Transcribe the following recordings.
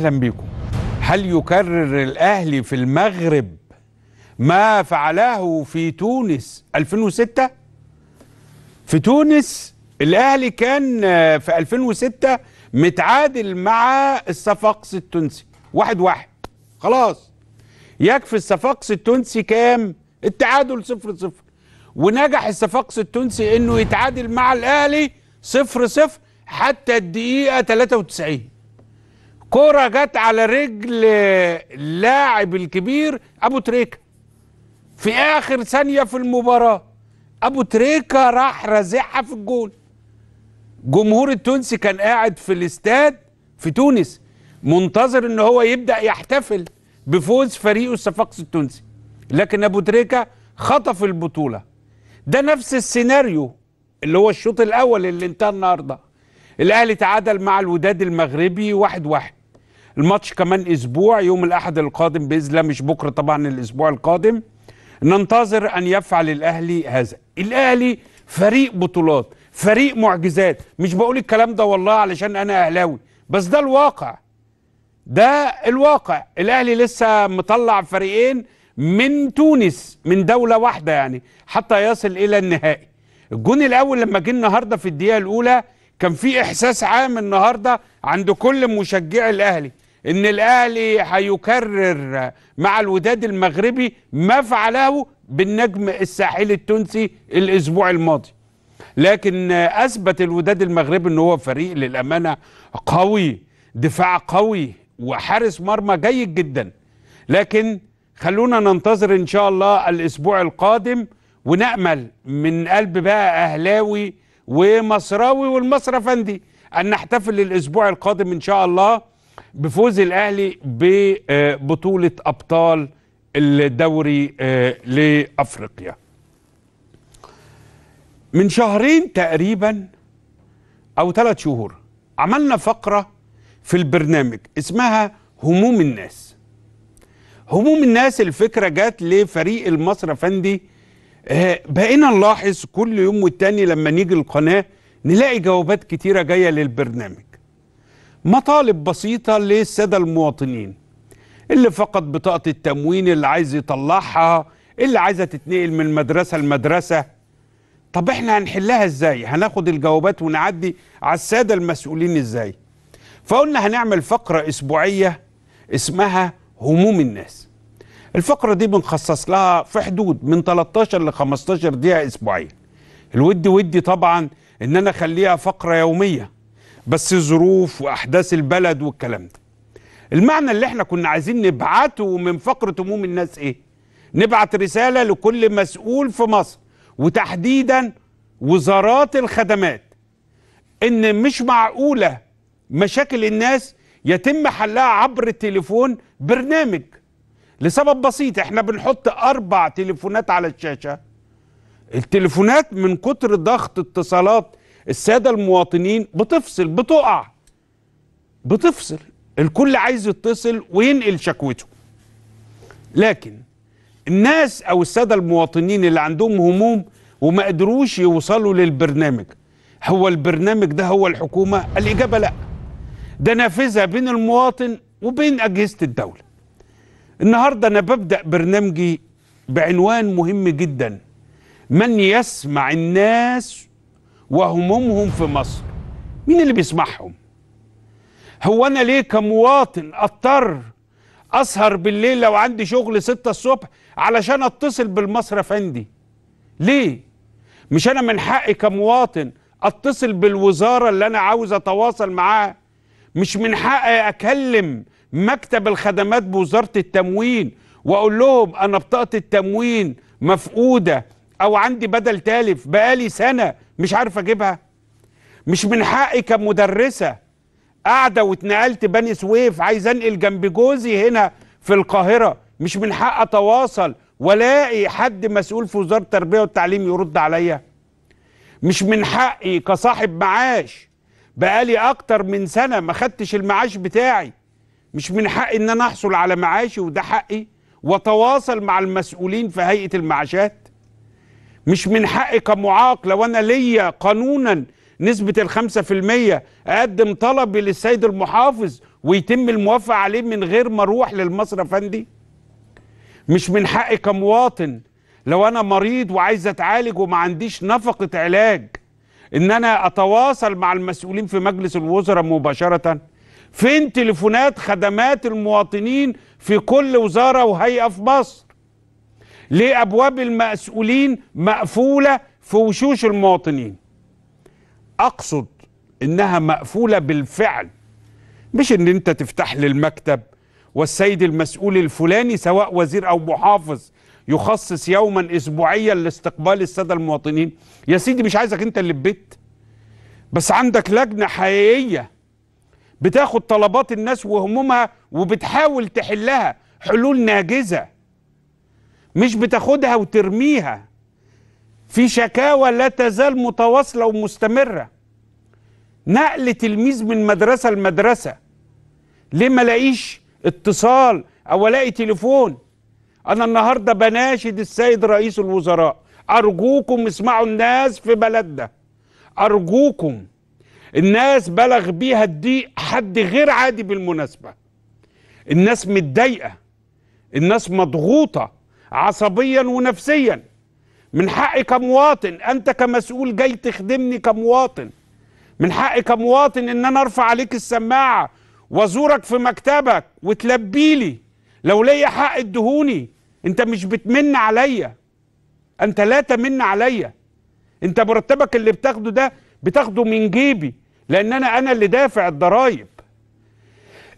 أهلا بكم هل يكرر الأهلي في المغرب ما فعله في تونس 2006 في تونس الأهلي كان في 2006 متعادل مع الصفاقس التونسي واحد واحد خلاص يكفي الصفاقس التونسي كام التعادل صفر صفر ونجح الصفاقس التونسي انه يتعادل مع الاهلي صفر صفر حتى الدقيقة 93 كرة جت على رجل اللاعب الكبير أبو تريكة في آخر ثانية في المباراة أبو تريكة راح رازعها في الجول جمهور التونسي كان قاعد في الاستاد في تونس منتظر ان هو يبدا يحتفل بفوز فريقه الصفاقس التونسي لكن ابو تريكه خطف البطوله ده نفس السيناريو اللي هو الشوط الاول اللي انتهى النهارده الاهلي تعادل مع الوداد المغربي واحد واحد الماتش كمان اسبوع يوم الاحد القادم باذن الله مش بكره طبعا الاسبوع القادم ننتظر ان يفعل الاهلي هذا الاهلي فريق بطولات فريق معجزات مش بقول الكلام ده والله علشان انا اهلاوي بس ده الواقع ده الواقع الاهلي لسه مطلع فريقين من تونس من دوله واحده يعني حتى يصل الى النهائي الجون الاول لما جه النهارده في الدقيقه الاولى كان في احساس عام النهارده عند كل مشجعي الاهلي ان الاهلي هيكرر مع الوداد المغربي ما فعله بالنجم الساحلي التونسي الاسبوع الماضي لكن اثبت الوداد المغربي ان هو فريق للامانه قوي دفاع قوي وحارس مرمى جيد جدا لكن خلونا ننتظر ان شاء الله الاسبوع القادم ونامل من قلب بقى اهلاوي ومصراوي والمصرف اندي ان نحتفل الاسبوع القادم ان شاء الله بفوز الاهلي ببطوله آه، ابطال الدوري آه، لافريقيا من شهرين تقريبا او ثلاث شهور عملنا فقره في البرنامج اسمها هموم الناس هموم الناس الفكره جت لفريق المصرف فندي آه، بقينا نلاحظ كل يوم والتاني لما نيجي القناة نلاقي جوابات كتيرة جاية للبرنامج مطالب بسيطة للسادة المواطنين اللي فقد بطاقة التموين اللي عايز يطلعها اللي عايزة تتنقل من مدرسة لمدرسة طب احنا هنحلها ازاي هناخد الجوابات ونعدي على السادة المسؤولين ازاي فقلنا هنعمل فقرة اسبوعية اسمها هموم الناس الفقره دي بنخصص لها في حدود من 13 ل 15 دقيقه اسبوعيا الود ودي طبعا ان انا اخليها فقره يوميه بس ظروف واحداث البلد والكلام ده المعنى اللي احنا كنا عايزين نبعته من فقره هموم الناس ايه نبعت رساله لكل مسؤول في مصر وتحديدا وزارات الخدمات ان مش معقوله مشاكل الناس يتم حلها عبر التليفون برنامج لسبب بسيط احنا بنحط اربع تليفونات على الشاشه التليفونات من كتر ضغط اتصالات الساده المواطنين بتفصل بتقع بتفصل الكل عايز يتصل وينقل شكوته لكن الناس او الساده المواطنين اللي عندهم هموم وما قدروش يوصلوا للبرنامج هو البرنامج ده هو الحكومه الاجابه لا ده نافذه بين المواطن وبين اجهزه الدوله النهارده انا ببدا برنامجي بعنوان مهم جدا من يسمع الناس وهمومهم في مصر مين اللي بيسمعهم هو انا ليه كمواطن اضطر اسهر بالليل لو عندي شغل ستة الصبح علشان اتصل بالمصرف افندي ليه مش انا من حقي كمواطن اتصل بالوزارة اللي انا عاوز اتواصل معاها مش من حقي اكلم مكتب الخدمات بوزارة التموين واقول لهم انا بطاقة التموين مفقودة او عندي بدل تالف بقالي سنة مش عارف اجيبها مش من حقي كمدرسة قاعدة واتنقلت بني سويف عايز انقل جنب جوزي هنا في القاهرة مش من حق اتواصل والاقي حد مسؤول في وزارة التربية والتعليم يرد عليا مش من حقي كصاحب معاش بقالي اكتر من سنة ما خدتش المعاش بتاعي مش من حقي ان انا احصل على معاشي وده حقي وتواصل مع المسؤولين في هيئه المعاشات مش من حقي كمعاق لو انا ليا قانونا نسبه الخمسة في المية اقدم طلبي للسيد المحافظ ويتم الموافقه عليه من غير ما اروح للمصرف افندي مش من حقي كمواطن لو انا مريض وعايز اتعالج وما عنديش نفقه علاج ان انا اتواصل مع المسؤولين في مجلس الوزراء مباشره فين تليفونات خدمات المواطنين في كل وزارة وهيئة في مصر ليه أبواب المسؤولين مقفولة في وشوش المواطنين أقصد إنها مقفولة بالفعل مش إن أنت تفتح للمكتب والسيد المسؤول الفلاني سواء وزير أو محافظ يخصص يوما اسبوعيا لاستقبال الساده المواطنين يا سيدي مش عايزك انت اللي في بيت بس عندك لجنه حقيقيه بتاخد طلبات الناس وهمومها وبتحاول تحلها حلول ناجزة مش بتاخدها وترميها في شكاوى لا تزال متواصلة ومستمرة نقل تلميذ من مدرسة لمدرسة ليه ما لاقيش اتصال أو ألاقي تليفون أنا النهاردة بناشد السيد رئيس الوزراء أرجوكم اسمعوا الناس في بلدنا أرجوكم الناس بلغ بيها الضيق حد غير عادي بالمناسبة الناس متضايقة الناس مضغوطة عصبيا ونفسيا من حقي كمواطن أنت كمسؤول جاي تخدمني كمواطن من حقي كمواطن إن أنا أرفع عليك السماعة وأزورك في مكتبك وتلبيلي لو ليا حق ادهوني أنت مش بتمن عليا أنت لا تمن عليا أنت مرتبك اللي بتاخده ده بتاخده من جيبي لان انا انا اللي دافع الضرايب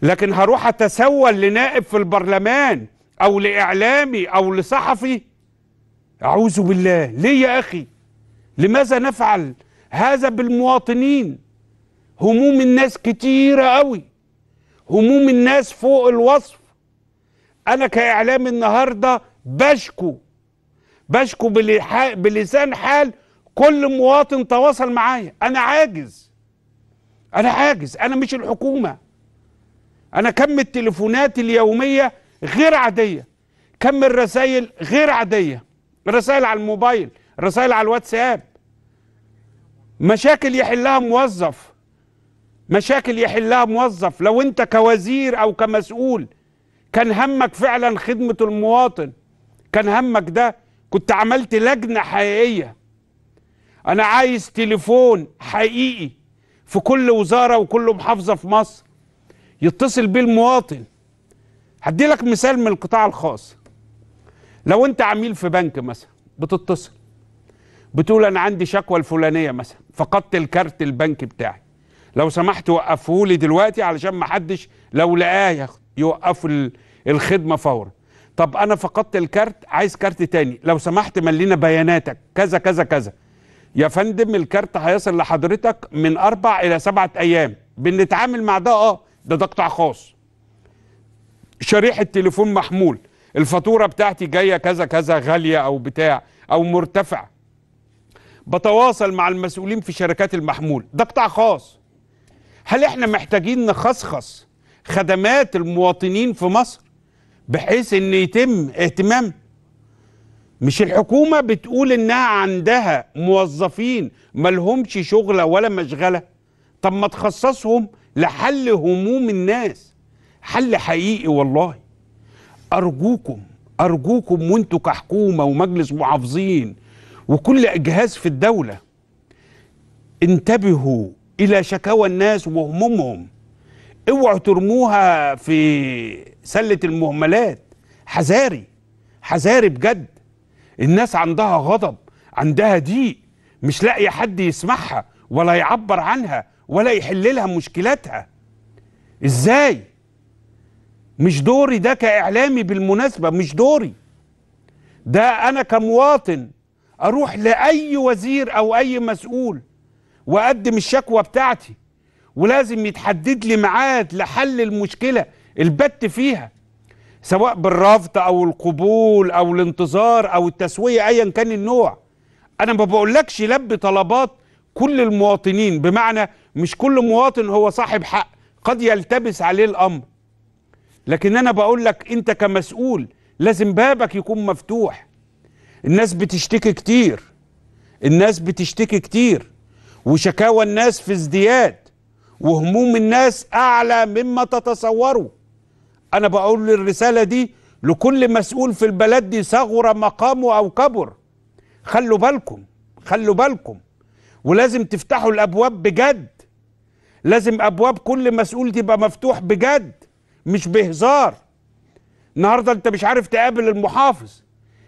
لكن هروح اتسول لنائب في البرلمان او لاعلامي او لصحفي اعوذ بالله ليه يا اخي لماذا نفعل هذا بالمواطنين هموم الناس كتيره قوي هموم الناس فوق الوصف انا كاعلام النهارده بشكو بشكو بلسان حال كل مواطن تواصل معايا انا عاجز انا عاجز انا مش الحكومه انا كم التليفونات اليوميه غير عاديه كم الرسائل غير عاديه رسائل على الموبايل رسائل على الواتساب مشاكل يحلها موظف مشاكل يحلها موظف لو انت كوزير او كمسؤول كان همك فعلا خدمه المواطن كان همك ده كنت عملت لجنه حقيقيه انا عايز تليفون حقيقي في كل وزارة وكل محافظة في مصر يتصل بيه المواطن هدي لك مثال من القطاع الخاص لو انت عميل في بنك مثلا بتتصل بتقول انا عندي شكوى الفلانيه مثلا فقدت الكارت البنك بتاعي لو سمحت وقفه لي دلوقتي علشان ما حدش لو لقاه يوقف الخدمه فورا طب انا فقدت الكارت عايز كارت تاني لو سمحت ملينا بياناتك كذا كذا كذا يا فندم الكارت هيصل لحضرتك من اربع الى سبعة ايام بنتعامل مع ده اه ده ده قطاع خاص شريحة تليفون محمول الفاتورة بتاعتي جاية كذا كذا غالية او بتاع او مرتفع بتواصل مع المسؤولين في شركات المحمول ده قطاع خاص هل احنا محتاجين نخصخص خدمات المواطنين في مصر بحيث ان يتم اهتمام مش الحكومة بتقول إنها عندها موظفين ملهمش شغلة ولا مشغلة طب ما تخصصهم لحل هموم الناس حل حقيقي والله أرجوكم أرجوكم وأنتوا كحكومة ومجلس محافظين وكل أجهاز في الدولة انتبهوا إلى شكاوى الناس وهمومهم اوعوا ترموها في سلة المهملات حذاري حذاري بجد الناس عندها غضب عندها ضيق مش لاقي حد يسمعها ولا يعبر عنها ولا يحل لها مشكلاتها ازاي مش دوري ده كاعلامي بالمناسبه مش دوري ده انا كمواطن اروح لاي وزير او اي مسؤول واقدم الشكوى بتاعتي ولازم يتحدد لي ميعاد لحل المشكله البت فيها سواء بالرفض او القبول او الانتظار او التسويه ايا كان النوع انا ما بقولكش لبي طلبات كل المواطنين بمعنى مش كل مواطن هو صاحب حق قد يلتبس عليه الامر لكن انا بقول لك انت كمسؤول لازم بابك يكون مفتوح الناس بتشتكي كتير الناس بتشتكي كتير وشكاوى الناس في ازدياد وهموم الناس اعلى مما تتصوروا انا بقول الرساله دي لكل مسؤول في البلد دي صغر مقامه او كبر خلوا بالكم خلوا بالكم ولازم تفتحوا الابواب بجد لازم ابواب كل مسؤول تبقى مفتوح بجد مش بهزار النهارده انت مش عارف تقابل المحافظ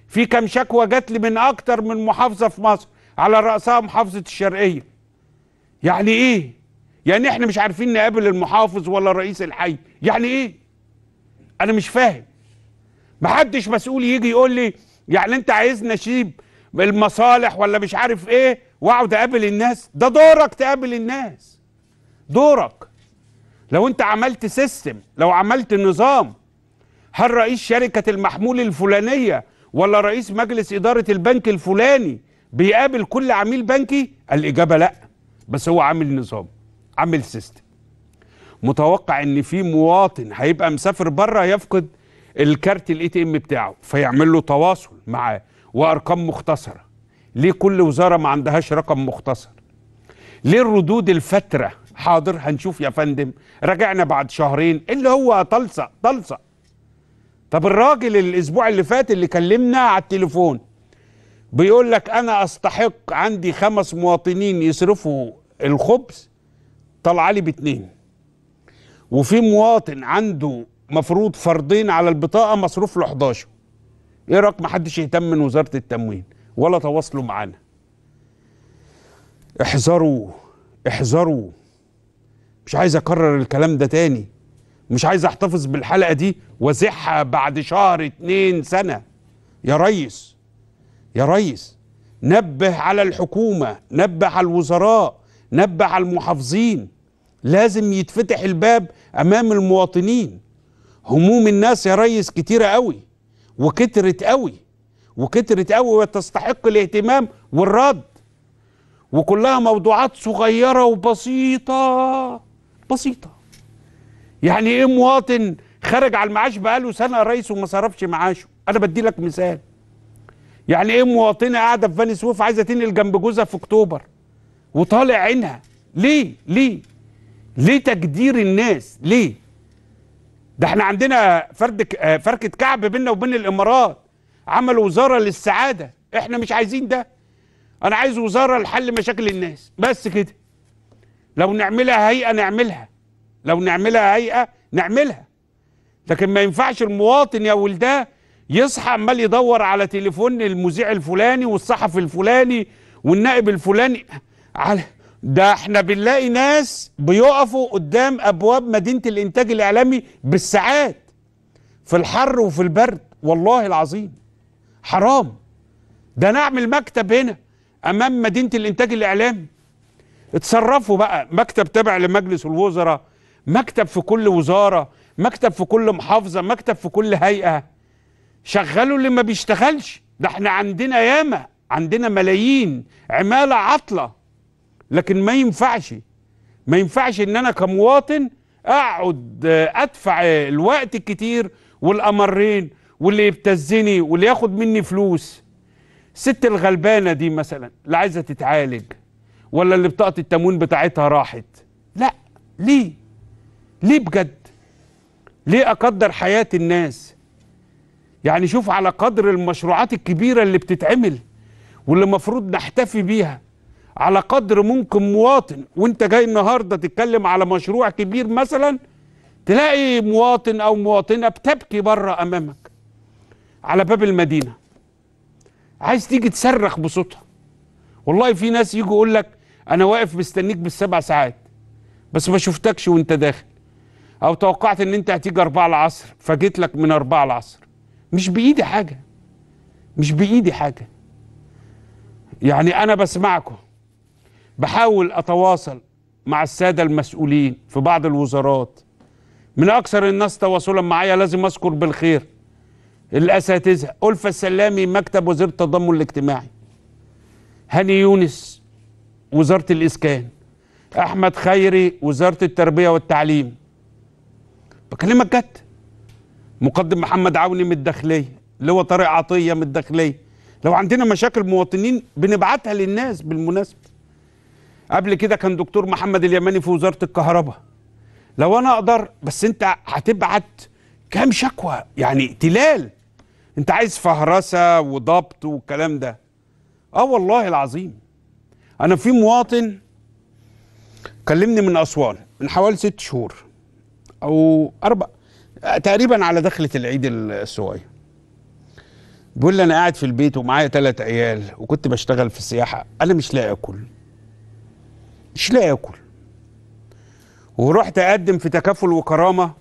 في كام شكوى جات لي من اكتر من محافظه في مصر على راسها محافظه الشرقيه يعني ايه يعني احنا مش عارفين نقابل المحافظ ولا رئيس الحي يعني ايه انا مش فاهم محدش مسؤول يجي يقول لي يعني انت عايزنا نشيب المصالح ولا مش عارف ايه واقعد اقابل الناس ده دورك تقابل الناس دورك لو انت عملت سيستم لو عملت نظام هل رئيس شركة المحمول الفلانية ولا رئيس مجلس إدارة البنك الفلاني بيقابل كل عميل بنكي الإجابة لا بس هو عامل نظام عامل سيستم متوقع ان في مواطن هيبقى مسافر بره يفقد الكارت الاي تي ام بتاعه فيعمل له تواصل معاه وارقام مختصره ليه كل وزاره ما عندهاش رقم مختصر ليه الردود الفتره حاضر هنشوف يا فندم رجعنا بعد شهرين اللي هو طلصق طلصق طب الراجل الاسبوع اللي فات اللي كلمنا على التليفون بيقول لك انا استحق عندي خمس مواطنين يصرفوا الخبز طلع لي باتنين وفي مواطن عنده مفروض فرضين على البطاقه مصروف له 11 ايه رايك ما حدش يهتم من وزاره التموين ولا تواصلوا معانا احذروا احذروا مش عايز اكرر الكلام ده تاني مش عايز احتفظ بالحلقه دي وازحها بعد شهر اتنين سنه يا ريس يا ريس نبه على الحكومه نبه على الوزراء نبه على المحافظين لازم يتفتح الباب امام المواطنين هموم الناس يا ريس كتيرة قوي وكترت قوي وكترت قوي وتستحق الاهتمام والرد وكلها موضوعات صغيرة وبسيطة بسيطة يعني ايه مواطن خرج على المعاش بقاله سنة يا ريس وما صرفش معاشه انا بدي لك مثال يعني ايه مواطنة قاعدة في فاني سويف عايزة تنقل جنب جوزها في اكتوبر وطالع عينها ليه ليه ليه تجدير الناس ليه ده احنا عندنا فرد آه، فركة كعب بيننا وبين الامارات عملوا وزارة للسعادة احنا مش عايزين ده انا عايز وزارة لحل مشاكل الناس بس كده لو نعملها هيئة نعملها لو نعملها هيئة نعملها لكن ما ينفعش المواطن يا ولداه يصحى عمال يدور على تليفون المذيع الفلاني والصحفي الفلاني والنائب الفلاني على ده احنا بنلاقي ناس بيقفوا قدام ابواب مدينه الانتاج الاعلامي بالساعات في الحر وفي البرد والله العظيم حرام ده نعمل مكتب هنا امام مدينه الانتاج الاعلامي اتصرفوا بقى مكتب تابع لمجلس الوزراء مكتب في كل وزاره مكتب في كل محافظه مكتب في كل هيئه شغلوا اللي ما بيشتغلش ده احنا عندنا ياما عندنا ملايين عماله عطله لكن ما ينفعش ما ينفعش ان انا كمواطن اقعد آه، ادفع آه، الوقت الكتير والامرين واللي يبتزني واللي ياخد مني فلوس الست الغلبانه دي مثلا لا عايزه تتعالج ولا اللي بطاقه التموين بتاعتها راحت لا ليه ليه بجد ليه اقدر حياه الناس يعني شوف على قدر المشروعات الكبيره اللي بتتعمل واللي المفروض نحتفي بيها على قدر ممكن مواطن وانت جاي النهارده تتكلم على مشروع كبير مثلا تلاقي مواطن او مواطنه بتبكي بره امامك على باب المدينه عايز تيجي تصرخ بصوتها والله في ناس يجوا يقول لك انا واقف مستنيك بالسبع ساعات بس ما شفتكش وانت داخل او توقعت ان انت هتيجي اربعة العصر فجيت لك من اربعة العصر مش بايدي حاجه مش بايدي حاجه يعني انا بسمعكم بحاول أتواصل مع السادة المسؤولين في بعض الوزارات من أكثر الناس تواصلا معايا لازم أذكر بالخير الأساتذة ألفة السلامي مكتب وزير التضامن الاجتماعي هاني يونس وزارة الإسكان أحمد خيري وزارة التربية والتعليم بكلمك جد مقدم محمد عوني من الداخلية لواء طارق عطية من الداخلية لو عندنا مشاكل مواطنين بنبعتها للناس بالمناسبة قبل كده كان دكتور محمد اليماني في وزاره الكهرباء لو انا اقدر بس انت هتبعت كام شكوى يعني تلال انت عايز فهرسه وضبط والكلام ده اه والله العظيم انا في مواطن كلمني من اسوان من حوالي ست شهور او اربع تقريبا على دخله العيد الصغير بيقول لي انا قاعد في البيت ومعايا ثلاث عيال وكنت بشتغل في السياحه انا مش لاقي اكل مش لاقي اكل ورحت اقدم في تكافل وكرامه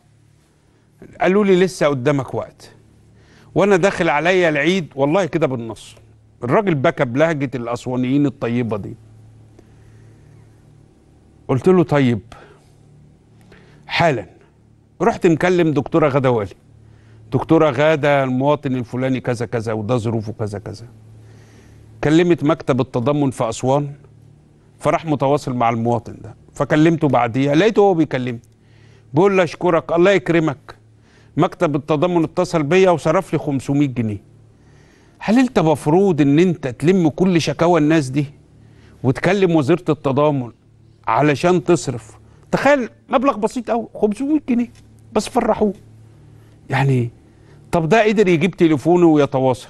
قالوا لي لسه قدامك وقت وانا داخل عليا العيد والله كده بالنص الراجل بكى بلهجه الاسوانيين الطيبه دي قلت له طيب حالا رحت مكلم دكتوره غاده والي دكتوره غاده المواطن الفلاني كذا كذا وده ظروفه كذا كذا كلمت مكتب التضامن في اسوان فراح متواصل مع المواطن ده فكلمته بعديها لقيته هو بيكلمني بيقول لي اشكرك الله يكرمك مكتب التضامن اتصل بيا وصرف لي 500 جنيه هل انت مفروض ان انت تلم كل شكاوى الناس دي وتكلم وزيره التضامن علشان تصرف تخيل مبلغ بسيط قوي 500 جنيه بس فرحوه يعني طب ده قدر يجيب تليفونه ويتواصل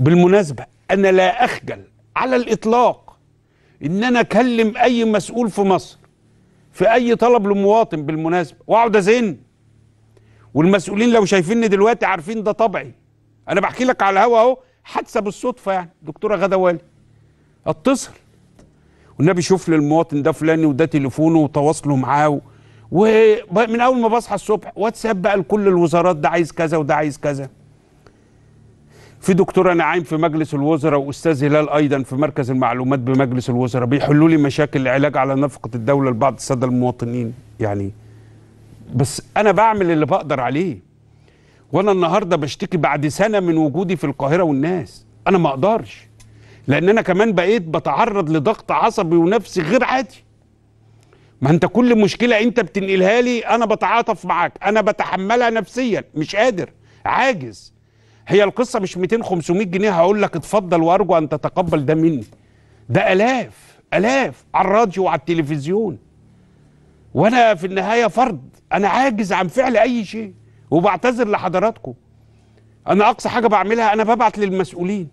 بالمناسبه انا لا اخجل على الاطلاق ان انا اكلم اي مسؤول في مصر في اي طلب لمواطن بالمناسبه واقعد ازن والمسؤولين لو شايفيني دلوقتي عارفين ده طبعي انا بحكي لك على الهوا اهو حادثه بالصدفه يعني دكتوره غدا والي اتصل والنبي شوف لي المواطن ده فلاني وده تليفونه وتواصله معاه ومن اول ما بصحى الصبح واتساب بقى لكل الوزارات ده عايز كذا وده عايز كذا في دكتوره نعيم في مجلس الوزراء واستاذ هلال ايضا في مركز المعلومات بمجلس الوزراء بيحلوا لي مشاكل العلاج على نفقه الدوله لبعض الساده المواطنين يعني بس انا بعمل اللي بقدر عليه وانا النهارده بشتكي بعد سنه من وجودي في القاهره والناس انا ما اقدرش لان انا كمان بقيت بتعرض لضغط عصبي ونفسي غير عادي ما انت كل مشكله انت بتنقلها لي انا بتعاطف معاك انا بتحملها نفسيا مش قادر عاجز هي القصه مش 200 500 جنيه هقول لك اتفضل وارجو ان تتقبل ده مني ده الاف الاف على الراديو وعلى التلفزيون وانا في النهايه فرد انا عاجز عن فعل اي شيء وبعتذر لحضراتكم انا اقصى حاجه بعملها انا ببعت للمسؤولين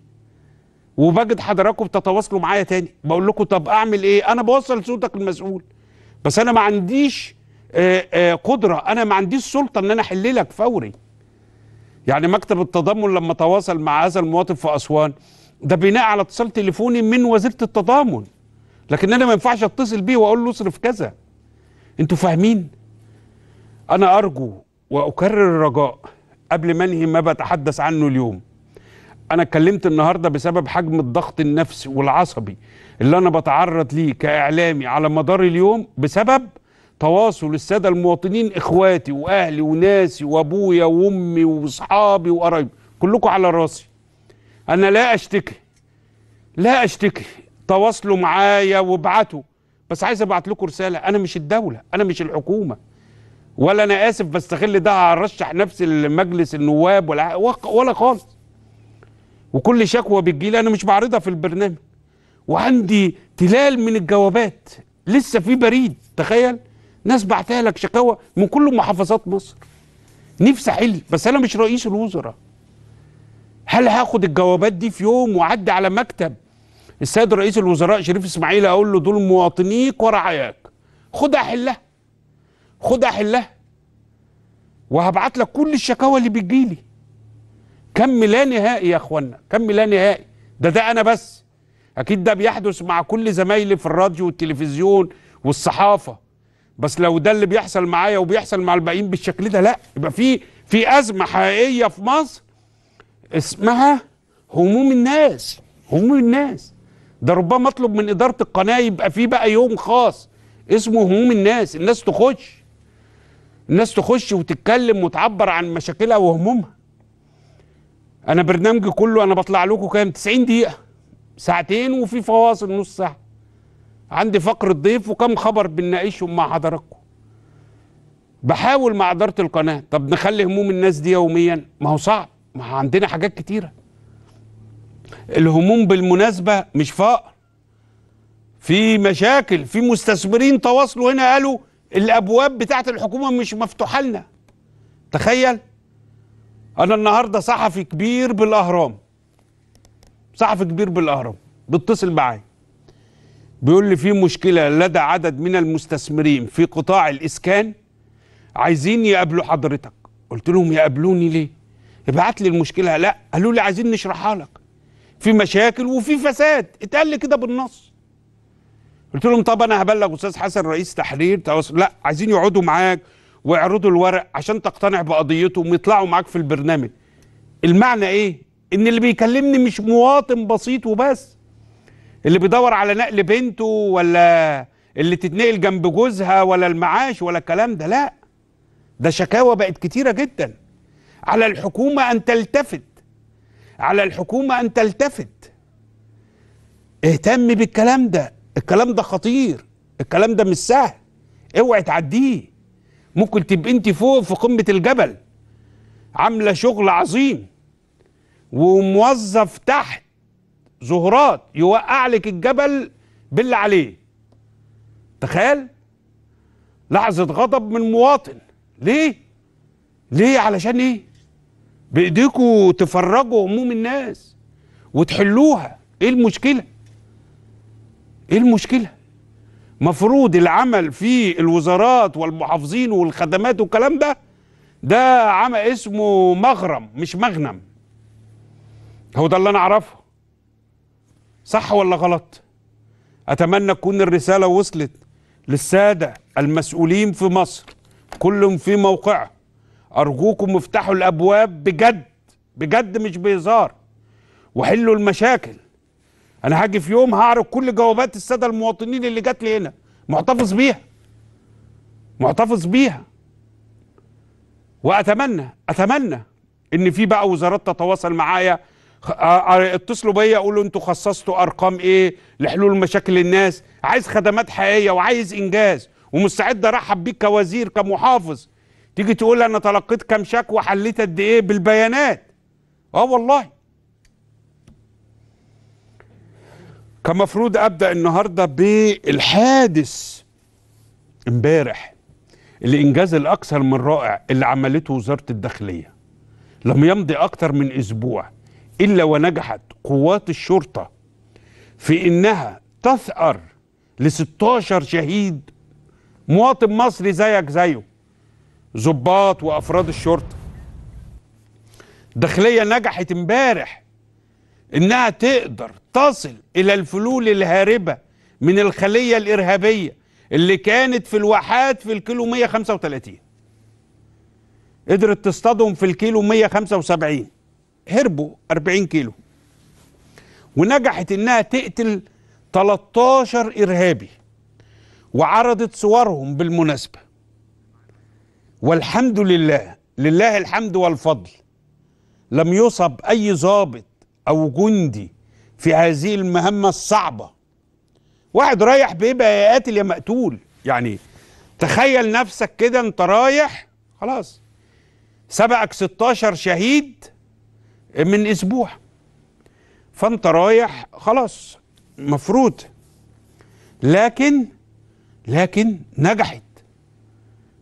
وبجد حضراتكم بتتواصلوا معايا تاني بقول لكم طب اعمل ايه انا بوصل صوتك المسؤول بس انا ما عنديش آه، آه، قدره انا ما عنديش سلطه ان انا احل لك فوري يعني مكتب التضامن لما تواصل مع هذا المواطن في أسوان ده بناء على اتصال تليفوني من وزيرة التضامن لكن أنا ما ينفعش أتصل بيه وأقول له اصرف كذا أنتوا فاهمين؟ أنا أرجو وأكرر الرجاء قبل ما أنهي ما بتحدث عنه اليوم أنا اتكلمت النهاردة بسبب حجم الضغط النفسي والعصبي اللي أنا بتعرض ليه كإعلامي على مدار اليوم بسبب تواصل الساده المواطنين اخواتي واهلي وناسي وابويا وامي واصحابي وقرايبي كلكم على راسي انا لا اشتكي لا اشتكي تواصلوا معايا وابعتوا بس عايز ابعت لكم رساله انا مش الدوله انا مش الحكومه ولا انا اسف بستغل ده ارشح نفسي لمجلس النواب ولا ولا خالص وكل شكوى بتجي انا مش بعرضها في البرنامج وعندي تلال من الجوابات لسه في بريد تخيل ناس بعتها لك شكاوى من كل محافظات مصر نفسي احل بس انا مش رئيس الوزراء هل هاخد الجوابات دي في يوم واعدي على مكتب السيد رئيس الوزراء شريف اسماعيل اقول له دول مواطنيك ورعاياك خدها حلها خدها حلها وهبعت لك كل الشكاوى اللي بتجيلي كم لا نهائي يا اخوانا كم لا نهائي ده ده انا بس اكيد ده بيحدث مع كل زمايلي في الراديو والتلفزيون والصحافه بس لو ده اللي بيحصل معايا وبيحصل مع الباقيين بالشكل ده لا يبقى في في ازمه حقيقيه في مصر اسمها هموم الناس هموم الناس ده ربما اطلب من اداره القناه يبقى في بقى يوم خاص اسمه هموم الناس الناس تخش الناس تخش وتتكلم وتعبر عن مشاكلها وهمومها انا برنامجي كله انا بطلع لكم كام 90 دقيقه ساعتين وفي فواصل نص ساعه عندي فقرة ضيف وكم خبر بنناقشهم مع حضراتكم بحاول مع إدارة القناة طب نخلي هموم الناس دي يوميا ما هو صعب ما عندنا حاجات كتيرة الهموم بالمناسبة مش فقر في مشاكل في مستثمرين تواصلوا هنا قالوا الأبواب بتاعه الحكومة مش مفتوحة لنا تخيل أنا النهاردة صحفي كبير بالأهرام صحفي كبير بالأهرام بيتصل معايا بيقول لي في مشكلة لدى عدد من المستثمرين في قطاع الإسكان عايزين يقابلوا حضرتك قلت لهم يقابلوني ليه ابعت لي المشكلة لا قالوا لي عايزين نشرحها لك في مشاكل وفي فساد اتقال لي كده بالنص قلت لهم طب انا هبلغ استاذ حسن رئيس تحرير تواصل لا عايزين يقعدوا معاك ويعرضوا الورق عشان تقتنع بقضيتهم ويطلعوا معاك في البرنامج المعنى ايه ان اللي بيكلمني مش مواطن بسيط وبس اللي بيدور على نقل بنته ولا اللي تتنقل جنب جوزها ولا المعاش ولا الكلام ده لا ده شكاوى بقت كتيرة جدا على الحكومة أن تلتفت على الحكومة أن تلتفت اهتم بالكلام ده الكلام ده خطير الكلام ده مش سهل اوعي تعديه ممكن تبقى انت فوق في قمة الجبل عاملة شغل عظيم وموظف تحت زهرات يوقع لك الجبل باللي عليه تخيل لحظة غضب من مواطن ليه ليه علشان ايه بايديكوا تفرجوا هموم الناس وتحلوها ايه المشكلة ايه المشكلة مفروض العمل في الوزارات والمحافظين والخدمات والكلام ده ده عمل اسمه مغرم مش مغنم هو ده اللي انا اعرفه صح ولا غلط اتمنى تكون الرساله وصلت للساده المسؤولين في مصر كل في موقعه ارجوكم افتحوا الابواب بجد بجد مش بهزار وحلوا المشاكل انا هاجي في يوم هعرض كل جوابات الساده المواطنين اللي جات لي هنا محتفظ بيها محتفظ بيها واتمنى اتمنى ان في بقى وزارات تتواصل معايا آه، آه، اتصلوا بيا قولوا انتوا خصصتوا ارقام ايه لحلول مشاكل الناس عايز خدمات حقيقيه وعايز انجاز ومستعد ارحب بيك كوزير كمحافظ تيجي تقول انا تلقيت كم شكوى حليت قد ايه بالبيانات اه والله كمفروض ابدا النهارده بالحادث امبارح الانجاز الاكثر من رائع اللي عملته وزاره الداخليه لم يمضي اكثر من اسبوع إلا ونجحت قوات الشرطة في إنها تثأر ل 16 شهيد مواطن مصري زيك زيه ظباط وأفراد الشرطة داخلية نجحت امبارح إنها تقدر تصل إلى الفلول الهاربة من الخلية الإرهابية اللي كانت في الواحات في الكيلو 135 قدرت تصطادهم في الكيلو 175 هربوا 40 كيلو ونجحت انها تقتل 13 ارهابي وعرضت صورهم بالمناسبه والحمد لله لله الحمد والفضل لم يصب اي ضابط او جندي في هذه المهمه الصعبه واحد رايح بيبقى يا قاتل يا مقتول يعني تخيل نفسك كده انت رايح خلاص سبقك 16 شهيد من اسبوع فانت رايح خلاص مفروض لكن لكن نجحت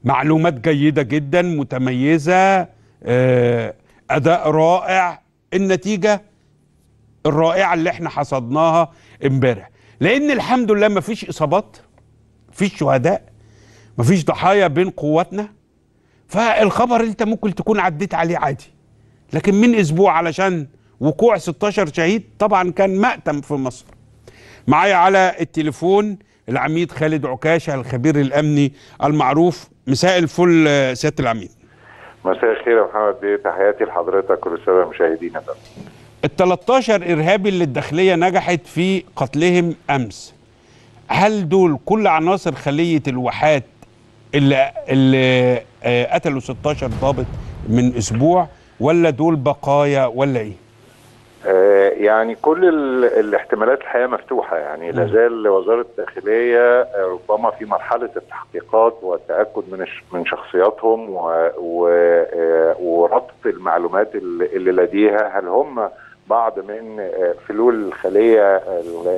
معلومات جيدة جدا متميزة آه، أداء رائع النتيجة الرائعة اللي احنا حصدناها امبارح لأن الحمد لله مفيش إصابات مفيش شهداء مفيش ضحايا بين قواتنا فالخبر انت ممكن تكون عديت عليه عادي لكن من اسبوع علشان وقوع 16 شهيد طبعا كان مأتم في مصر معايا على التليفون العميد خالد عكاشة الخبير الأمني المعروف مساء الفل آه، سيادة العميد مساء الخير يا محمد بيه تحياتي لحضرتك وللسادة المشاهدين يا ال 13 إرهابي اللي الداخلية نجحت في قتلهم أمس هل دول كل عناصر خلية الواحات اللي, اللي آه، قتلوا 16 ضابط من أسبوع ولا دول بقايا ولا ايه؟ آه، يعني كل الاحتمالات الحقيقه مفتوحه يعني لا زال وزاره الداخليه آه، ربما في مرحله التحقيقات والتاكد من من شخصياتهم آه، وربط المعلومات اللي لديها هل هم بعض من فلول الخليه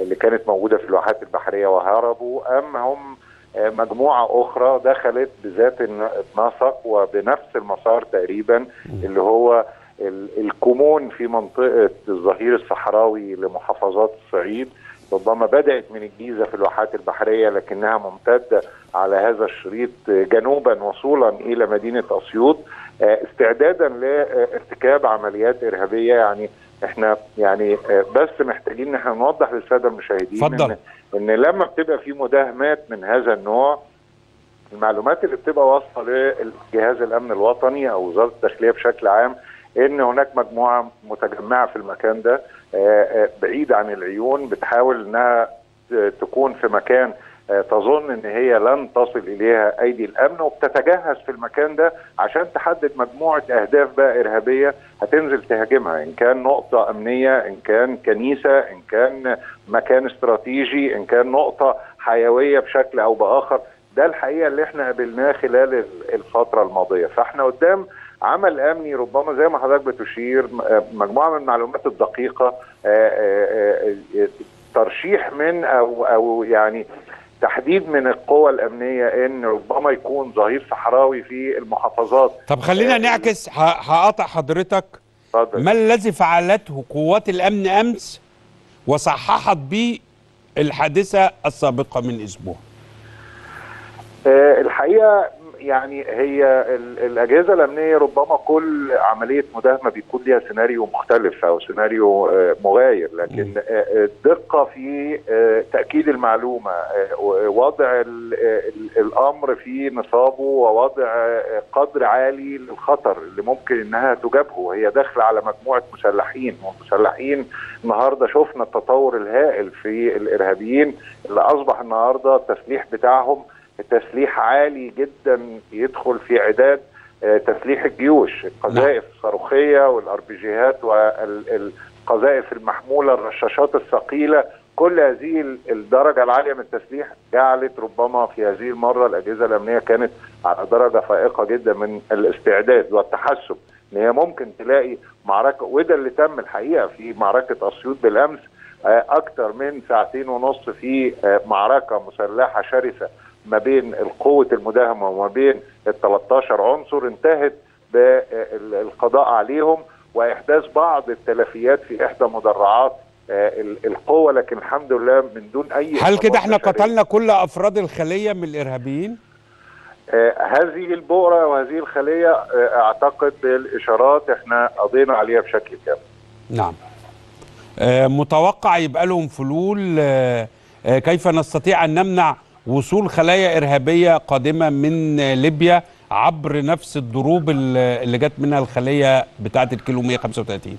اللي كانت موجوده في الواحات البحريه وهربوا ام هم آه، مجموعة أخرى دخلت بذات النسق وبنفس المسار تقريبا اللي هو الكمون في منطقة الظهير الصحراوي لمحافظات الصعيد ربما بدأت من الجيزة في الواحات البحرية لكنها ممتدة على هذا الشريط آه، جنوبا وصولا إلى مدينة أسيوط آه، استعدادا لارتكاب عمليات إرهابية يعني احنا يعني آه، بس محتاجين ان احنا نوضح للساده المشاهدين فضل. ان ان لما بتبقى في مداهمات من هذا النوع المعلومات اللي بتبقى واصله لجهاز الامن الوطني او وزاره الداخليه بشكل عام ان هناك مجموعه متجمعه في المكان ده آه، آه، بعيد عن العيون بتحاول انها تكون في مكان تظن ان هي لن تصل اليها ايدي الامن وبتتجهز في المكان ده عشان تحدد مجموعه اهداف بقى ارهابيه هتنزل تهاجمها ان كان نقطه امنيه ان كان كنيسه ان كان مكان استراتيجي ان كان نقطه حيويه بشكل او باخر ده الحقيقه اللي احنا قابلناه خلال الفتره الماضيه فاحنا قدام عمل امني ربما زي ما حضرتك بتشير مجموعه من المعلومات الدقيقه آه، آه، آه، ترشيح من او او يعني تحديد من القوى الامنيه ان ربما يكون ظهير صحراوي في المحافظات طب خلينا نعكس هقاطع حضرتك فضل. ما الذي فعلته قوات الامن امس وصححت به الحادثه السابقه من اسبوع آه، الحقيقه يعني هي الاجهزه الامنيه ربما كل عمليه مداهمه بيكون ليها سيناريو مختلف او سيناريو آه، مغاير لكن آه، آه، الدقه في تاكيد المعلومه ووضع الامر في نصابه ووضع قدر عالي للخطر اللي ممكن انها تجابهه هي داخله على مجموعه مسلحين والمسلحين النهارده شفنا التطور الهائل في الارهابيين اللي اصبح النهارده التسليح بتاعهم تسليح عالي جدا يدخل في عداد آه، تسليح الجيوش القذائف نعم. الصاروخيه والاربيجيهات والقذائف المحموله الرشاشات الثقيله كل هذه الدرجه العاليه من التسليح جعلت ربما في هذه المره الاجهزه الامنيه كانت على درجه فائقه جدا من الاستعداد والتحسب ان هي ممكن تلاقي معركه وده اللي تم الحقيقه في معركه اسيوط بالامس آه، اكثر من ساعتين ونص في آه، معركه مسلحه شرسه ما بين القوة المداهمه وما بين ال 13 عنصر انتهت بالقضاء عليهم واحداث بعض التلفيات في احدى مدرعات آه، القوة لكن الحمد لله من دون أي هل كده احنا قتلنا كل أفراد الخلية من الإرهابيين؟ آه، هذه البؤرة وهذه الخلية آه، أعتقد بالإشارات احنا قضينا عليها بشكل كامل نعم متوقع يبقى لهم فلول كيف نستطيع أن نمنع وصول خلايا إرهابية قادمة من ليبيا عبر نفس الضروب اللي جت منها الخلية بتاعة الكيلو 135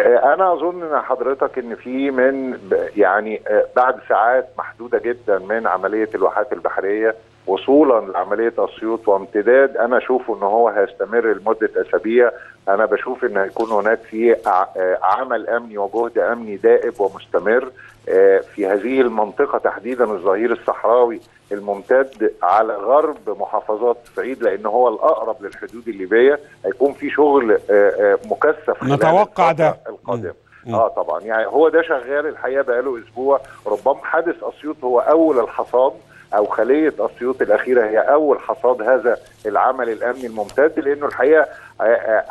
آه، انا اظن ان حضرتك ان في من يعني آه، بعد ساعات محدوده جدا من عمليه الواحات البحريه وصولا لعمليه اسيوط وامتداد انا اشوفه ان هو هيستمر لمده اسابيع انا بشوف ان هيكون هناك في آه، عمل امني وجهد امني دائب ومستمر آه، في هذه المنطقه تحديدا الظهير الصحراوي الممتد على غرب محافظات صعيد لان هو الاقرب للحدود الليبيه هيكون في شغل آه، مكثف نتوقع ده القادم اه طبعا يعني هو ده شغال الحقيقه بقاله اسبوع ربما حادث اسيوط هو اول الحصاد او خليه اسيوط الاخيره هي اول حصاد هذا العمل الامني الممتد لانه الحقيقه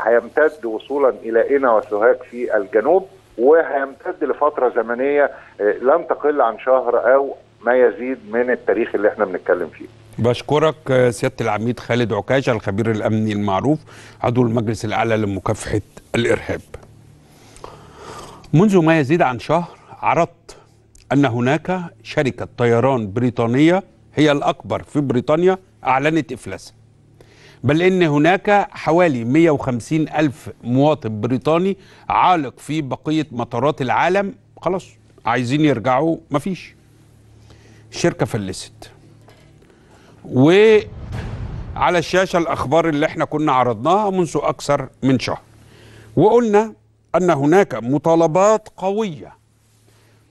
هيمتد وصولا الى انا وسوهاج في الجنوب وهيمتد لفتره زمنيه آه، لن تقل عن شهر او ما يزيد من التاريخ اللي احنا بنتكلم فيه بشكرك آه، سياده العميد خالد عكاشه الخبير الامني المعروف عضو المجلس الاعلى لمكافحه الارهاب منذ ما يزيد عن شهر عرضت أن هناك شركة طيران بريطانية هي الأكبر في بريطانيا أعلنت إفلاسها بل إن هناك حوالي 150 ألف مواطن بريطاني عالق في بقية مطارات العالم خلاص عايزين يرجعوا مفيش الشركة فلست وعلى الشاشة الأخبار اللي احنا كنا عرضناها منذ أكثر من شهر وقلنا أن هناك مطالبات قوية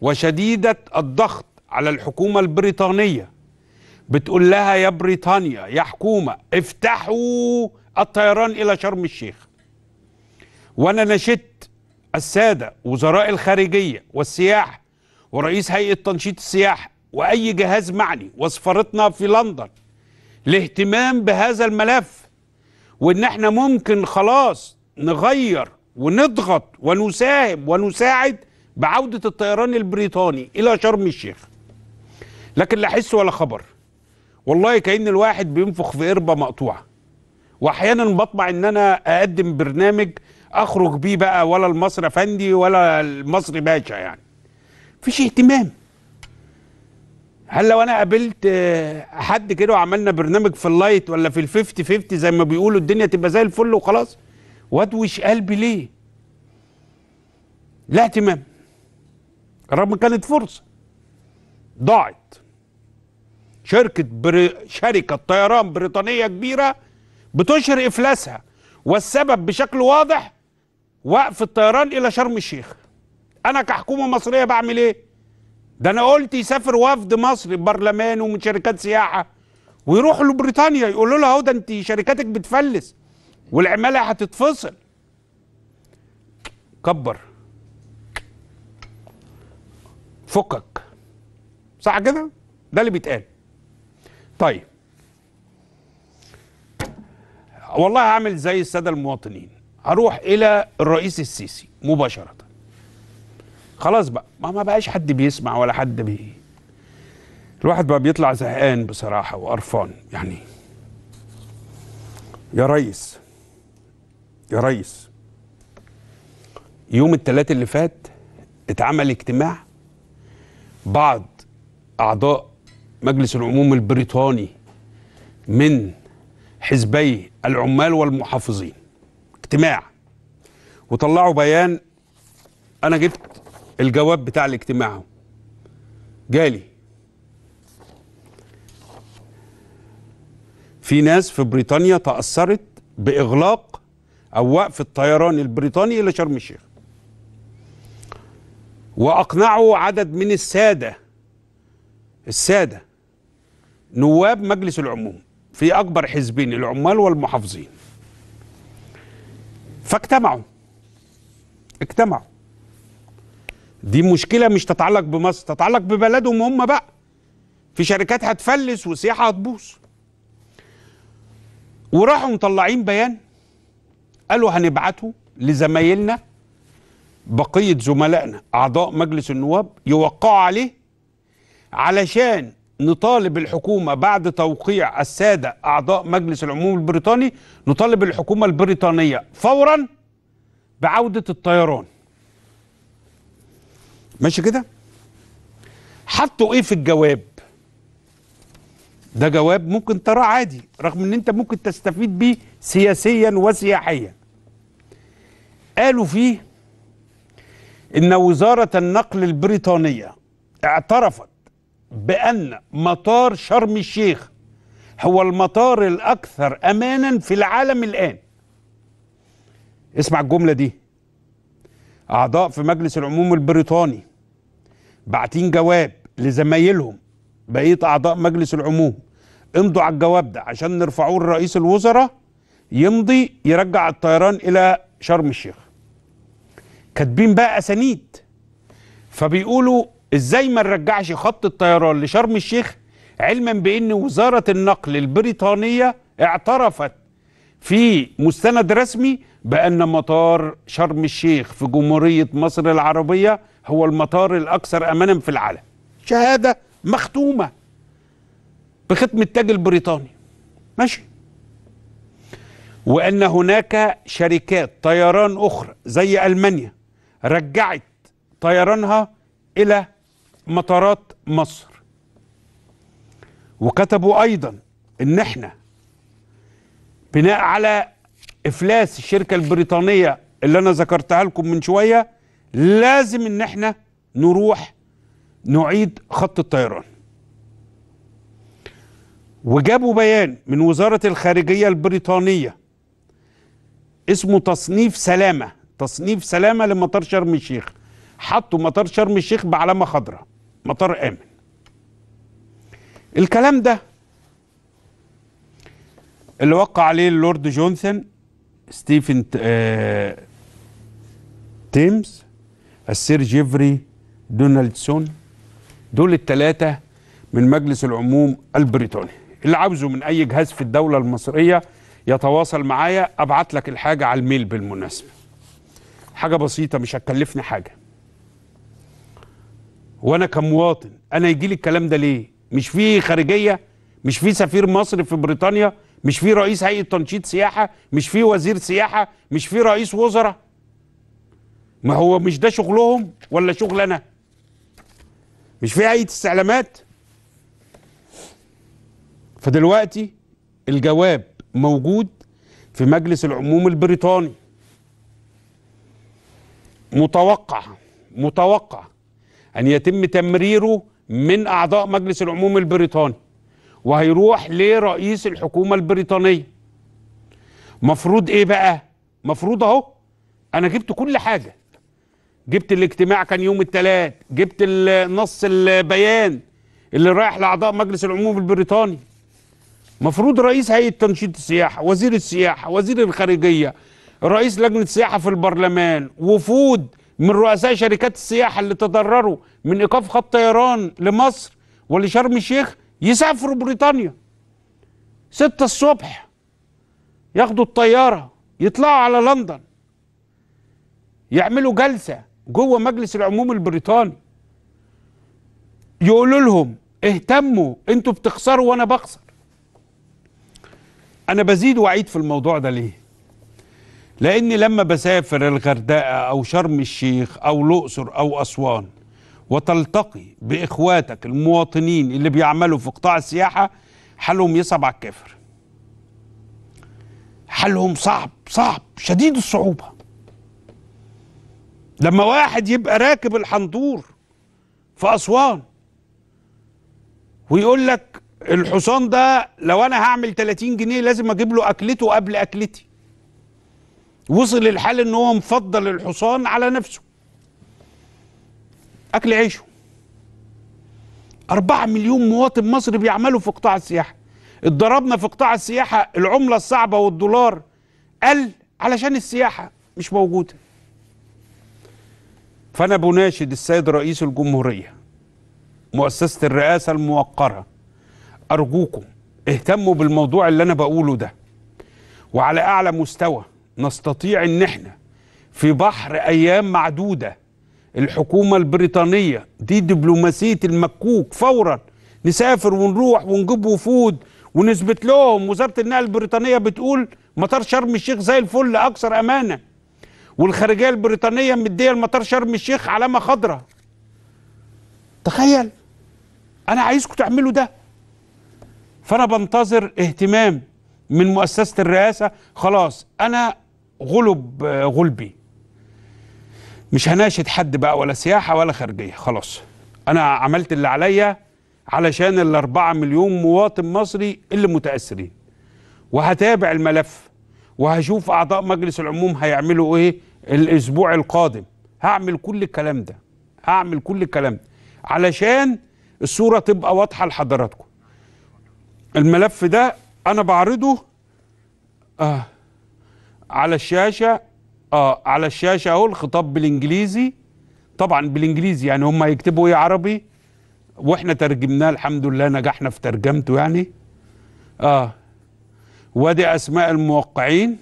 وشديدة الضغط على الحكومة البريطانية بتقول لها يا بريطانيا يا حكومة افتحوا الطيران إلى شرم الشيخ وأنا نشدت السادة وزراء الخارجية والسياحة ورئيس هيئة تنشيط السياحة وأي جهاز معني وسفارتنا في لندن الاهتمام بهذا الملف وإن احنا ممكن خلاص نغير ونضغط ونساهم ونساعد بعودة الطيران البريطاني إلى شرم الشيخ لكن لا حس ولا خبر والله كأن الواحد بينفخ في قربة مقطوعة وأحيانا بطمع إن أنا أقدم برنامج أخرج بيه بقى ولا المصري أفندي ولا المصري باشا يعني مفيش اهتمام هل لو انا قابلت حد كده وعملنا برنامج في اللايت ولا في الفيفتي فيفتي زي ما بيقولوا الدنيا تبقى زي الفل وخلاص وادوش قلبي ليه لا اهتمام رغم كانت فرصه ضاعت شركه بري... شركه طيران بريطانيه كبيره بتشهر افلاسها والسبب بشكل واضح وقف الطيران الى شرم الشيخ انا كحكومه مصريه بعمل ايه ده انا قلت يسافر وفد مصري برلمان ومن شركات سياحه ويروحوا لبريطانيا يقولوا لها اهو ده انت شركاتك بتفلس والعماله هتتفصل كبر فكك صح كده ده اللي بيتقال طيب والله هعمل زي الساده المواطنين هروح الى الرئيس السيسي مباشره خلاص بقى ما ما بقاش حد بيسمع ولا حد بي الواحد بقى بيطلع زهقان بصراحه وقرفان يعني يا ريس يا ريس يوم الثلاث اللي فات اتعمل اجتماع بعض أعضاء مجلس العموم البريطاني من حزبي العمال والمحافظين اجتماع وطلعوا بيان أنا جبت الجواب بتاع الاجتماع جالي في ناس في بريطانيا تأثرت بإغلاق أو وقف الطيران البريطاني إلى شرم الشيخ وأقنعوا عدد من السادة السادة نواب مجلس العموم في أكبر حزبين العمال والمحافظين فاجتمعوا اجتمعوا دي مشكلة مش تتعلق بمصر تتعلق ببلدهم هم بقى في شركات هتفلس وسياحة هتبوظ وراحوا مطلعين بيان قالوا هنبعته لزمايلنا بقية زملائنا أعضاء مجلس النواب يوقعوا عليه علشان نطالب الحكومة بعد توقيع السادة أعضاء مجلس العموم البريطاني نطالب الحكومة البريطانية فورا بعودة الطيران ماشي كده حطوا ايه في الجواب ده جواب ممكن تراه عادي رغم ان انت ممكن تستفيد بيه سياسيا وسياحيا قالوا فيه إن وزارة النقل البريطانية اعترفت بأن مطار شرم الشيخ هو المطار الأكثر أمانا في العالم الآن اسمع الجملة دي أعضاء في مجلس العموم البريطاني باعتين جواب لزمايلهم بقية أعضاء مجلس العموم امضوا على الجواب ده عشان نرفعوه لرئيس الوزراء يمضي يرجع الطيران إلى شرم الشيخ كاتبين بقى اسانيد فبيقولوا ازاي ما نرجعش خط الطيران لشرم الشيخ علما بان وزاره النقل البريطانيه اعترفت في مستند رسمي بان مطار شرم الشيخ في جمهوريه مصر العربيه هو المطار الاكثر امانا في العالم شهاده مختومه بختم التاج البريطاني ماشي وان هناك شركات طيران اخرى زي المانيا رجعت طيرانها إلى مطارات مصر وكتبوا أيضا إن إحنا بناء على إفلاس الشركة البريطانية اللي أنا ذكرتها لكم من شوية لازم إن إحنا نروح نعيد خط الطيران وجابوا بيان من وزارة الخارجية البريطانية اسمه تصنيف سلامة تصنيف سلامه لمطار شرم الشيخ حطوا مطار شرم الشيخ بعلامه خضراء مطار امن الكلام ده اللي وقع عليه اللورد جونسون ستيفن آه، تيمز السير جيفري دونالدسون دول الثلاثه من مجلس العموم البريطاني اللي عاوزه من اي جهاز في الدوله المصريه يتواصل معايا ابعت لك الحاجه على الميل بالمناسبه حاجه بسيطه مش هتكلفني حاجه وانا كمواطن انا يجي لي الكلام ده ليه مش في خارجيه مش في سفير مصر في بريطانيا مش في رئيس هيئه تنشيط سياحه مش في وزير سياحه مش في رئيس وزراء ما هو مش ده شغلهم ولا شغل انا مش في هيئه استعلامات فدلوقتي الجواب موجود في مجلس العموم البريطاني متوقع متوقع أن يتم تمريره من أعضاء مجلس العموم البريطاني وهيروح لرئيس الحكومة البريطانية مفروض إيه بقى؟ مفروض أهو أنا جبت كل حاجة جبت الاجتماع كان يوم الثلاث جبت نص البيان اللي رايح لأعضاء مجلس العموم البريطاني مفروض رئيس هيئة تنشيط السياحة وزير السياحة وزير الخارجية رئيس لجنه سياحه في البرلمان وفود من رؤساء شركات السياحه اللي تضرروا من ايقاف خط طيران لمصر ولشرم الشيخ يسافروا بريطانيا ستة الصبح ياخدوا الطيارة يطلعوا على لندن يعملوا جلسة جوه مجلس العموم البريطاني يقولوا لهم اهتموا انتوا بتخسروا وانا بخسر انا بزيد واعيد في الموضوع ده ليه لأني لما بسافر الغردقة أو شرم الشيخ أو الأقصر أو أسوان وتلتقي بإخواتك المواطنين اللي بيعملوا في قطاع السياحة حالهم يصعب على الكافر حالهم صعب صعب شديد الصعوبة لما واحد يبقى راكب الحنطور في أسوان ويقول لك الحصان ده لو أنا هعمل 30 جنيه لازم أجيب له أكلته قبل أكلتي وصل الحال ان هو مفضل الحصان على نفسه اكل عيشه أربعة مليون مواطن مصري بيعملوا في قطاع السياحة اتضربنا في قطاع السياحة العملة الصعبة والدولار قل علشان السياحة مش موجودة فأنا بناشد السيد رئيس الجمهورية مؤسسة الرئاسة الموقرة أرجوكم اهتموا بالموضوع اللي أنا بقوله ده وعلى أعلى مستوى نستطيع ان احنا في بحر ايام معدوده الحكومه البريطانيه دي دبلوماسيه المكوك فورا نسافر ونروح ونجيب وفود ونثبت لهم وزاره النقل البريطانيه بتقول مطار شرم الشيخ زي الفل اكثر امانه والخارجيه البريطانيه مديه لمطار شرم الشيخ علامه خضراء تخيل انا عايزكم تعملوا ده فانا بنتظر اهتمام من مؤسسه الرئاسه خلاص انا غلب آه، غلبي مش هناشد حد بقى ولا سياحه ولا خارجيه خلاص انا عملت اللي عليا علشان الأربعة مليون مواطن مصري اللي متاثرين وهتابع الملف وهشوف اعضاء مجلس العموم هيعملوا ايه الاسبوع القادم هعمل كل الكلام ده هعمل كل الكلام ده علشان الصوره تبقى واضحه لحضراتكم الملف ده انا بعرضه آه على الشاشه اه على الشاشه اهو الخطاب بالانجليزي طبعا بالانجليزي يعني هم هيكتبوا ايه عربي واحنا ترجمناه الحمد لله نجحنا في ترجمته يعني اه وادي اسماء الموقعين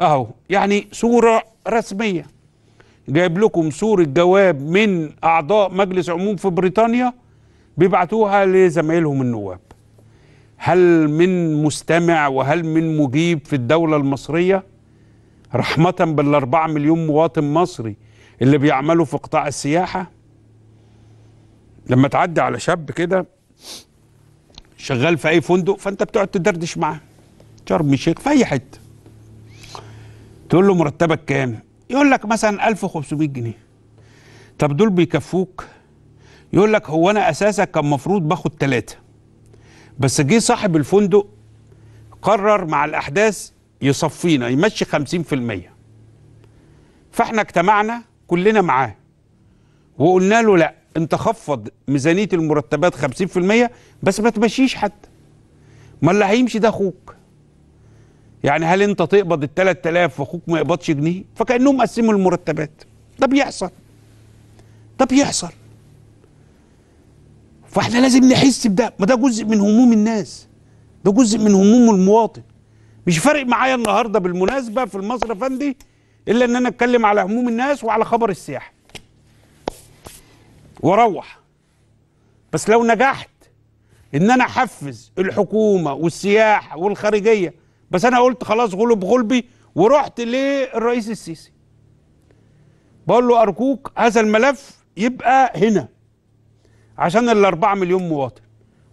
اهو يعني صوره رسميه جايب لكم صوره جواب من اعضاء مجلس عموم في بريطانيا بيبعتوها لزمايلهم النواب هل من مستمع وهل من مجيب في الدوله المصريه رحمة بالأربعة مليون مواطن مصري اللي بيعملوا في قطاع السياحة لما تعدي على شاب كده شغال في أي فندق فأنت بتقعد تدردش معاه شرم الشيخ في أي حتة تقول له مرتبك كام يقول لك مثلا 1500 جنيه طب دول بيكفوك يقول لك هو أنا أساسا كان مفروض باخد ثلاثة بس جه صاحب الفندق قرر مع الأحداث يصفينا يمشي 50% فاحنا اجتمعنا كلنا معاه وقلنا له لا انت خفض ميزانيه المرتبات 50% بس ما تمشيش حد ما اللي هيمشي ده اخوك يعني هل انت تقبض ال 3000 واخوك ما يقبضش جنيه فكانهم قسموا المرتبات ده بيحصل ده بيحصل فاحنا لازم نحس بده ما ده جزء من هموم الناس ده جزء من هموم المواطن مش فارق معايا النهارده بالمناسبه في المصر افندي الا ان انا اتكلم على هموم الناس وعلى خبر السياحه واروح بس لو نجحت ان انا احفز الحكومه والسياحه والخارجيه بس انا قلت خلاص غلب غلبي ورحت للرئيس السيسي بقول له ارجوك هذا الملف يبقى هنا عشان الاربعة مليون مواطن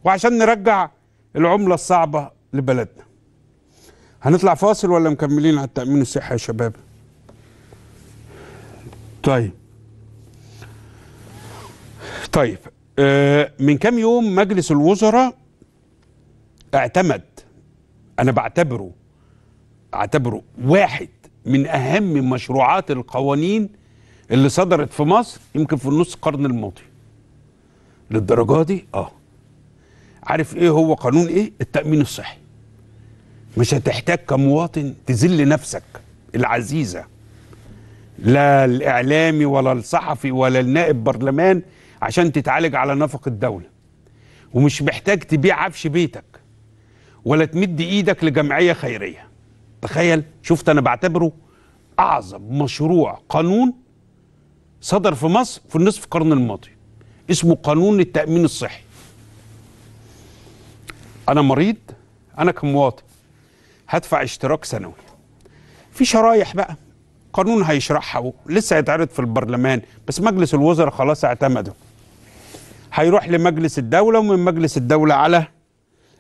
وعشان نرجع العمله الصعبه لبلدنا هنطلع فاصل ولا مكملين على التأمين الصحي يا شباب طيب طيب آه، من كام يوم مجلس الوزراء اعتمد انا بعتبره اعتبره واحد من اهم مشروعات القوانين اللي صدرت في مصر يمكن في النص القرن الماضي للدرجه دي اه عارف ايه هو قانون ايه التامين الصحي مش هتحتاج كمواطن تذل نفسك العزيزة لا الإعلامي ولا الصحفي ولا النائب برلمان عشان تتعالج على نفق الدولة ومش محتاج تبيع عفش بيتك ولا تمد إيدك لجمعية خيرية تخيل شفت أنا بعتبره أعظم مشروع قانون صدر في مصر في النصف القرن الماضي اسمه قانون التأمين الصحي أنا مريض أنا كمواطن هدفع اشتراك سنوي في شرايح بقى قانون هيشرحها ولسه هيتعرض في البرلمان بس مجلس الوزراء خلاص اعتمده هيروح لمجلس الدولة ومن مجلس الدولة على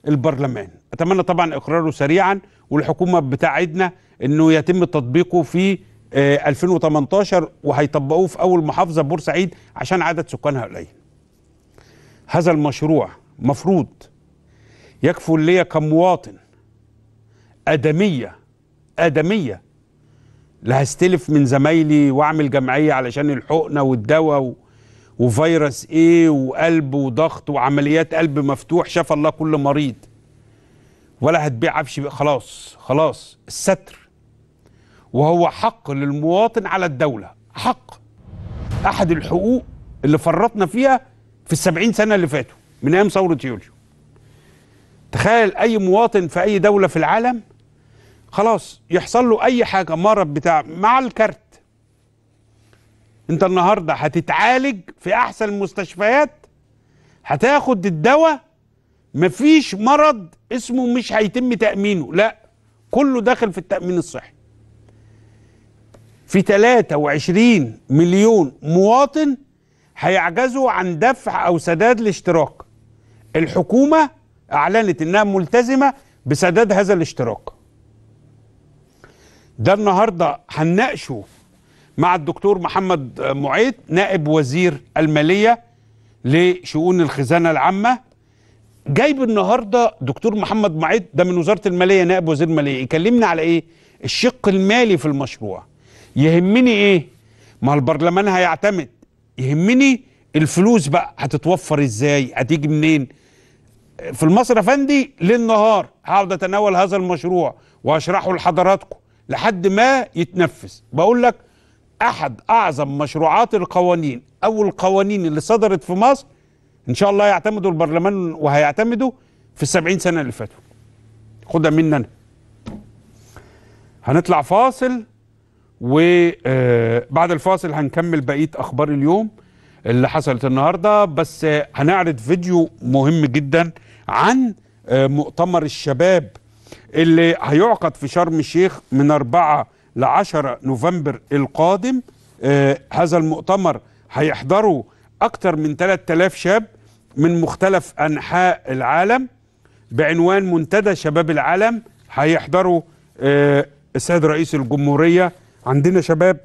البرلمان أتمنى طبعا إقراره سريعا والحكومة بتاعتنا أنه يتم تطبيقه في 2018 آه، وهيطبقوه في أول محافظة بورسعيد عشان عدد سكانها قليل هذا المشروع مفروض يكفل لي كمواطن آدمية آدمية لا هستلف من زمايلي واعمل جمعية علشان الحقنة والدواء و... وفيروس ايه وقلب وضغط وعمليات قلب مفتوح شفى الله كل مريض ولا هتبيع عفش خلاص خلاص الستر وهو حق للمواطن على الدولة حق أحد الحقوق اللي فرطنا فيها في السبعين سنة اللي فاتوا من أيام ثورة يوليو تخيل أي مواطن في أي دولة في العالم خلاص يحصل له اي حاجه مرض بتاع مع الكارت انت النهارده هتتعالج في احسن المستشفيات هتاخد الدواء مفيش مرض اسمه مش هيتم تامينه لا كله داخل في التامين الصحي في 23 مليون مواطن هيعجزوا عن دفع او سداد الاشتراك الحكومه اعلنت انها ملتزمه بسداد هذا الاشتراك ده النهارده هنناقشه مع الدكتور محمد معيط نائب وزير الماليه لشؤون الخزانه العامه جايب النهارده دكتور محمد معيط ده من وزاره الماليه نائب وزير الماليه يكلمنا على ايه؟ الشق المالي في المشروع يهمني ايه؟ ما البرلمان هيعتمد يهمني الفلوس بقى هتتوفر ازاي؟ هتيجي منين؟ في المصرف عندي ليل نهار هقعد اتناول هذا المشروع واشرحه لحضراتكم لحد ما يتنفذ بقول لك احد اعظم مشروعات القوانين او القوانين اللي صدرت في مصر ان شاء الله يعتمدوا البرلمان وهيعتمدوا في السبعين سنه اللي فاتوا خدها مني انا هنطلع فاصل وبعد آه، الفاصل هنكمل بقيه اخبار اليوم اللي حصلت النهارده بس هنعرض فيديو مهم جدا عن آه، مؤتمر الشباب اللي هيعقد في شرم الشيخ من 4 ل 10 نوفمبر القادم آه هذا المؤتمر هيحضره أكثر من 3000 شاب من مختلف أنحاء العالم بعنوان منتدى شباب العالم هيحضره آه السيد رئيس الجمهورية عندنا شباب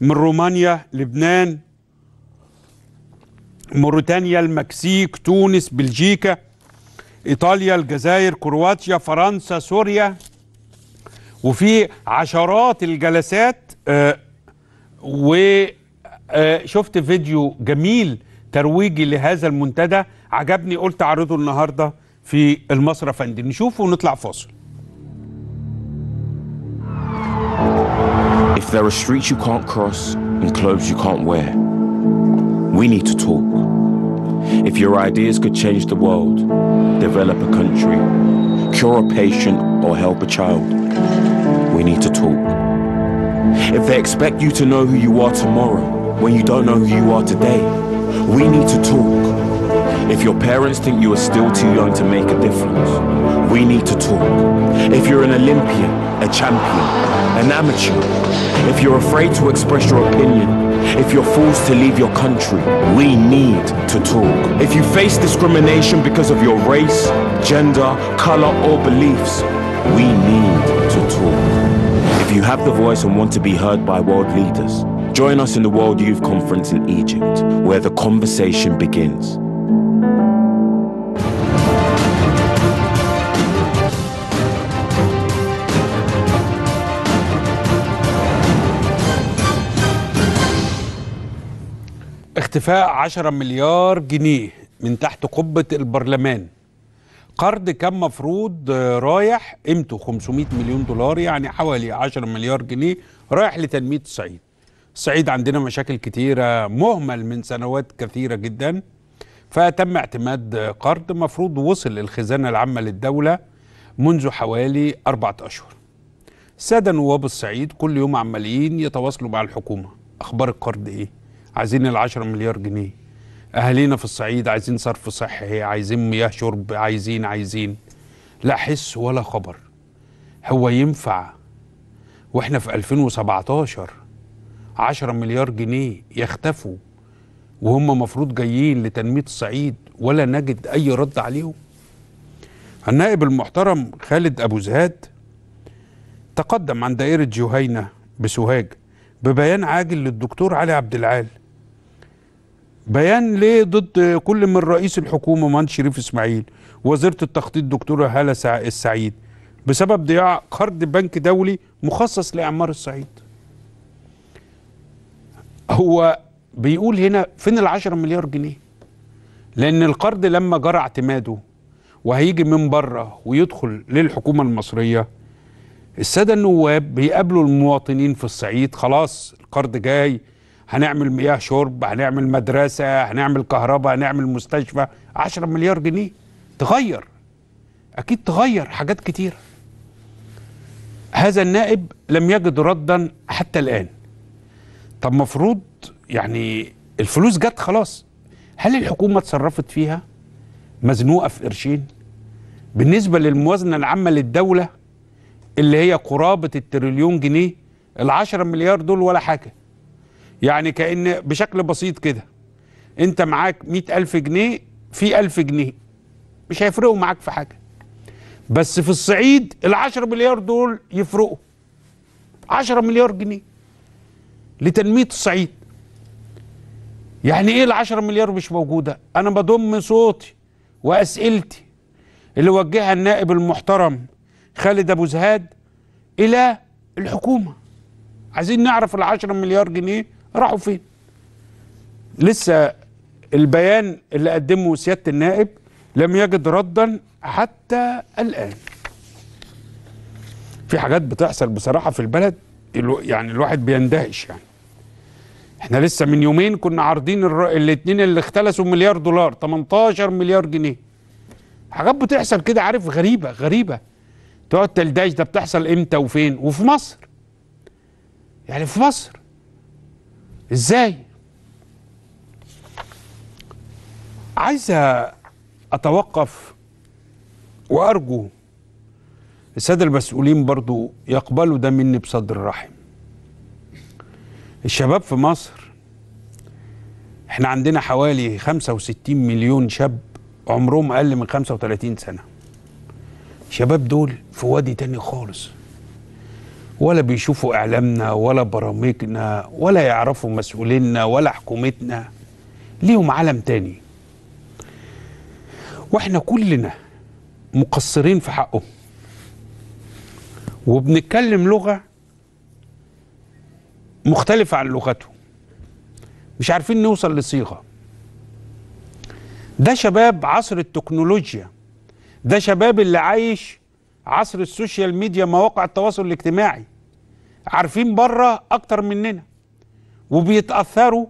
من رومانيا لبنان موريتانيا المكسيك تونس بلجيكا ايطاليا الجزائر كرواتيا فرنسا سوريا وفي عشرات الجلسات آه، وشفت آه، فيديو جميل ترويجي لهذا المنتدى عجبني قلت اعرضه النهارده في المصرف فندم نشوفه ونطلع فاصل If there are streets you can't cross and clothes you can't wear, we need to talk. If your ideas could change the world, develop a country, cure a patient, or help a child, we need to talk. If they expect you to know who you are tomorrow when you don't know who you are today, we need to talk. If your parents think you are still too young to make a difference, we need to talk. If you're an Olympian, a champion, an amateur, if you're afraid to express your opinion, if you're forced to leave your country, we need to talk. If you face discrimination because of your race, gender, color, or beliefs, we need to talk. If you have the voice and want to be heard by world leaders, join us in the World Youth Conference in Egypt, where the conversation begins. اختفاء 10 مليار جنيه من تحت قبة البرلمان قرض كان مفروض رايح قيمته 500 مليون دولار يعني حوالي 10 مليار جنيه رايح لتنمية الصعيد الصعيد عندنا مشاكل كتيرة مهمل من سنوات كثيرة جدا فتم اعتماد قرض مفروض وصل الخزانة العامة للدولة منذ حوالي أربعة أشهر سادة نواب الصعيد كل يوم عمالين يتواصلوا مع الحكومة أخبار القرض إيه؟ عايزين ال 10 مليار جنيه أهالينا في الصعيد عايزين صرف صحي عايزين مياه شرب عايزين عايزين لا حس ولا خبر هو ينفع واحنا في 2017 10 مليار جنيه يختفوا وهم مفروض جايين لتنمية الصعيد ولا نجد أي رد عليهم النائب المحترم خالد أبو زهاد تقدم عن دائرة جهينة بسوهاج ببيان عاجل للدكتور علي عبد العال بيان ليه ضد كل من رئيس الحكومه مهند شريف اسماعيل وزيره التخطيط دكتوره هاله السعيد بسبب ضياع قرض بنك دولي مخصص لاعمار الصعيد هو بيقول هنا فين ال10 مليار جنيه لان القرض لما جرى اعتماده وهيجي من بره ويدخل للحكومه المصريه الساده النواب بيقابلوا المواطنين في الصعيد خلاص القرض جاي هنعمل مياه شرب هنعمل مدرسة هنعمل كهرباء هنعمل مستشفى 10 مليار جنيه تغير أكيد تغير حاجات كتير هذا النائب لم يجد ردا حتى الآن طب مفروض يعني الفلوس جت خلاص هل الحكومة اتصرفت فيها مزنوقة في قرشين بالنسبة للموازنة العامة للدولة اللي هي قرابة التريليون جنيه العشرة مليار دول ولا حاجة يعني كأن بشكل بسيط كده انت معاك مئة ألف جنيه في ألف جنيه مش هيفرقوا معاك في حاجة بس في الصعيد العشر مليار دول يفرقوا عشرة مليار جنيه لتنمية الصعيد يعني ايه العشرة مليار مش موجودة انا بضم صوتي واسئلتي اللي وجهها النائب المحترم خالد ابو زهاد الى الحكومة عايزين نعرف العشرة مليار جنيه راحوا فين لسه البيان اللي قدمه سيادة النائب لم يجد ردا حتى الآن في حاجات بتحصل بصراحة في البلد يعني الواحد بيندهش يعني احنا لسه من يومين كنا عارضين الاثنين اللي اختلسوا مليار دولار 18 مليار جنيه حاجات بتحصل كده عارف غريبة غريبة تقعد تلدهش ده بتحصل امتى وفين وفي مصر يعني في مصر ازاي عايز اتوقف وارجو الساده المسؤولين برضو يقبلوا ده مني بصدر رحم الشباب في مصر احنا عندنا حوالي 65 مليون شاب عمرهم اقل من 35 سنه الشباب دول في وادي تاني خالص ولا بيشوفوا اعلامنا ولا برامجنا ولا يعرفوا مسؤولينا ولا حكومتنا ليهم عالم تاني واحنا كلنا مقصرين في حقهم وبنتكلم لغه مختلفه عن لغتهم مش عارفين نوصل لصيغه ده شباب عصر التكنولوجيا ده شباب اللي عايش عصر السوشيال ميديا مواقع التواصل الاجتماعي عارفين بره اكتر مننا وبيتاثروا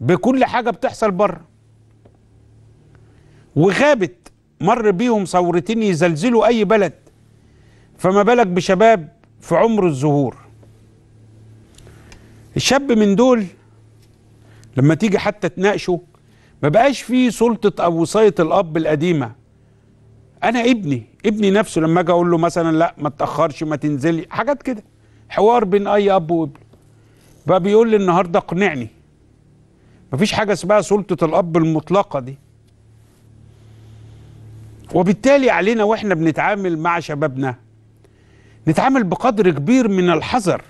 بكل حاجه بتحصل بره وغابت مر بيهم ثورتين يزلزلوا اي بلد فما بالك بشباب في عمر الزهور الشاب من دول لما تيجي حتى تناقشه ما بقاش فيه سلطة أو وصاية الأب القديمة انا ابني ابني نفسه لما اجي اقول له مثلا لا ما تاخرش ما تنزلي حاجات كده حوار بين اي اب وابن بقى بيقول لي النهارده اقنعني مفيش حاجه اسمها سلطه الاب المطلقه دي وبالتالي علينا واحنا بنتعامل مع شبابنا نتعامل بقدر كبير من الحذر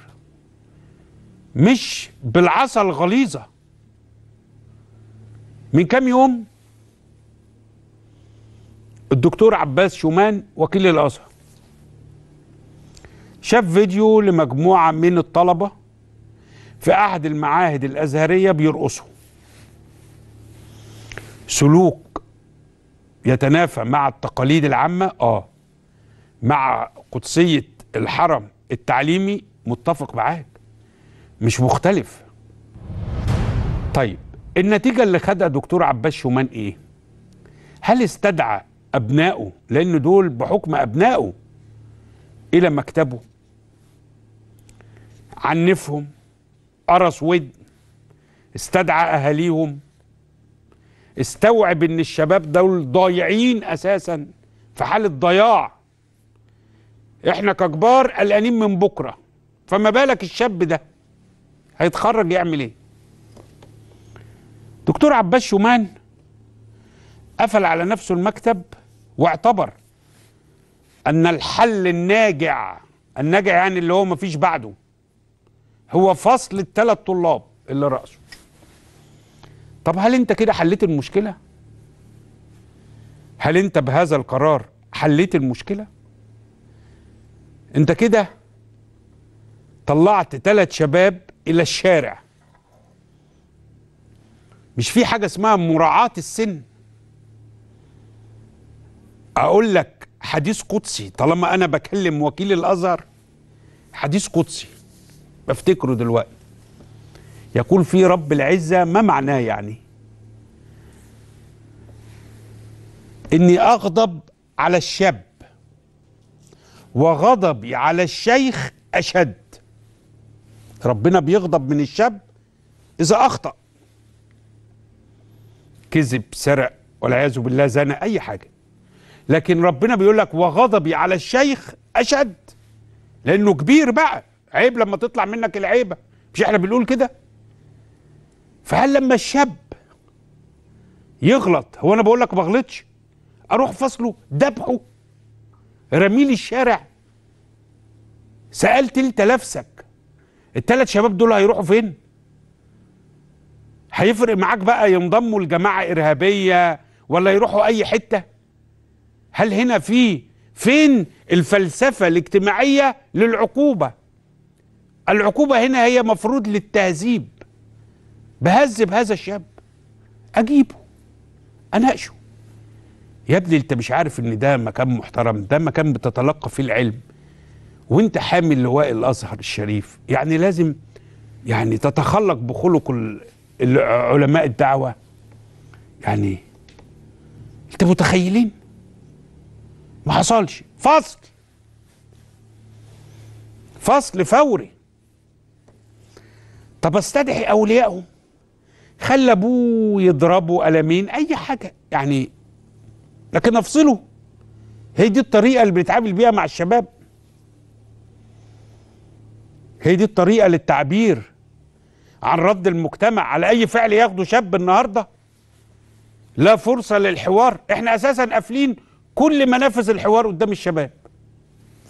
مش بالعصا الغليظه من كام يوم الدكتور عباس شومان وكيل الازهر شاف فيديو لمجموعه من الطلبه في احد المعاهد الازهريه بيرقصوا سلوك يتنافى مع التقاليد العامه اه مع قدسيه الحرم التعليمي متفق معاك مش مختلف طيب النتيجه اللي خدها دكتور عباس شومان ايه هل استدعى أبنائه لأن دول بحكم أبنائه إلى مكتبه عنفهم قرص ود استدعى أهاليهم استوعب إن الشباب دول ضايعين أساسا في حالة ضياع إحنا ككبار قلقانين من بكرة فما بالك الشاب ده هيتخرج يعمل إيه دكتور عباس شومان قفل على نفسه المكتب واعتبر أن الحل الناجع الناجع يعني اللي هو مفيش بعده هو فصل الثلاث طلاب اللي رأسه طب هل أنت كده حليت المشكلة؟ هل أنت بهذا القرار حليت المشكلة؟ أنت كده طلعت ثلاث شباب إلى الشارع مش في حاجة اسمها مراعاة السن اقول لك حديث قدسي طالما انا بكلم وكيل الازهر حديث قدسي بفتكره دلوقتي يقول في رب العزه ما معناه يعني اني اغضب على الشاب وغضبي على الشيخ اشد ربنا بيغضب من الشاب اذا اخطا كذب سرق والعياذ بالله زنى اي حاجه لكن ربنا بيقول لك وغضبي على الشيخ اشد لانه كبير بقى عيب لما تطلع منك العيبه مش احنا بنقول كده فهل لما الشاب يغلط هو انا بقول لك ما غلطش اروح فصله ذبحه رميلي الشارع سالت انت نفسك الثلاث شباب دول هيروحوا فين هيفرق معاك بقى ينضموا لجماعه ارهابيه ولا يروحوا اي حته هل هنا في فين الفلسفة الاجتماعية للعقوبة العقوبة هنا هي مفروض للتهذيب بهذب هذا الشاب أجيبه أناقشه يا ابني أنت مش عارف إن ده مكان محترم ده مكان بتتلقى فيه العلم وأنت حامل لواء الأزهر الشريف يعني لازم يعني تتخلق بخلق علماء الدعوة يعني أنت متخيلين ما حصلش فصل فصل فوري طب استدعي اوليائهم خلى ابوه يضربه قلمين اي حاجه يعني لكن افصله هي دي الطريقه اللي بنتعامل بيها مع الشباب هي دي الطريقه للتعبير عن رد المجتمع على اي فعل ياخده شاب النهارده لا فرصه للحوار احنا اساسا قافلين كل منافذ الحوار قدام الشباب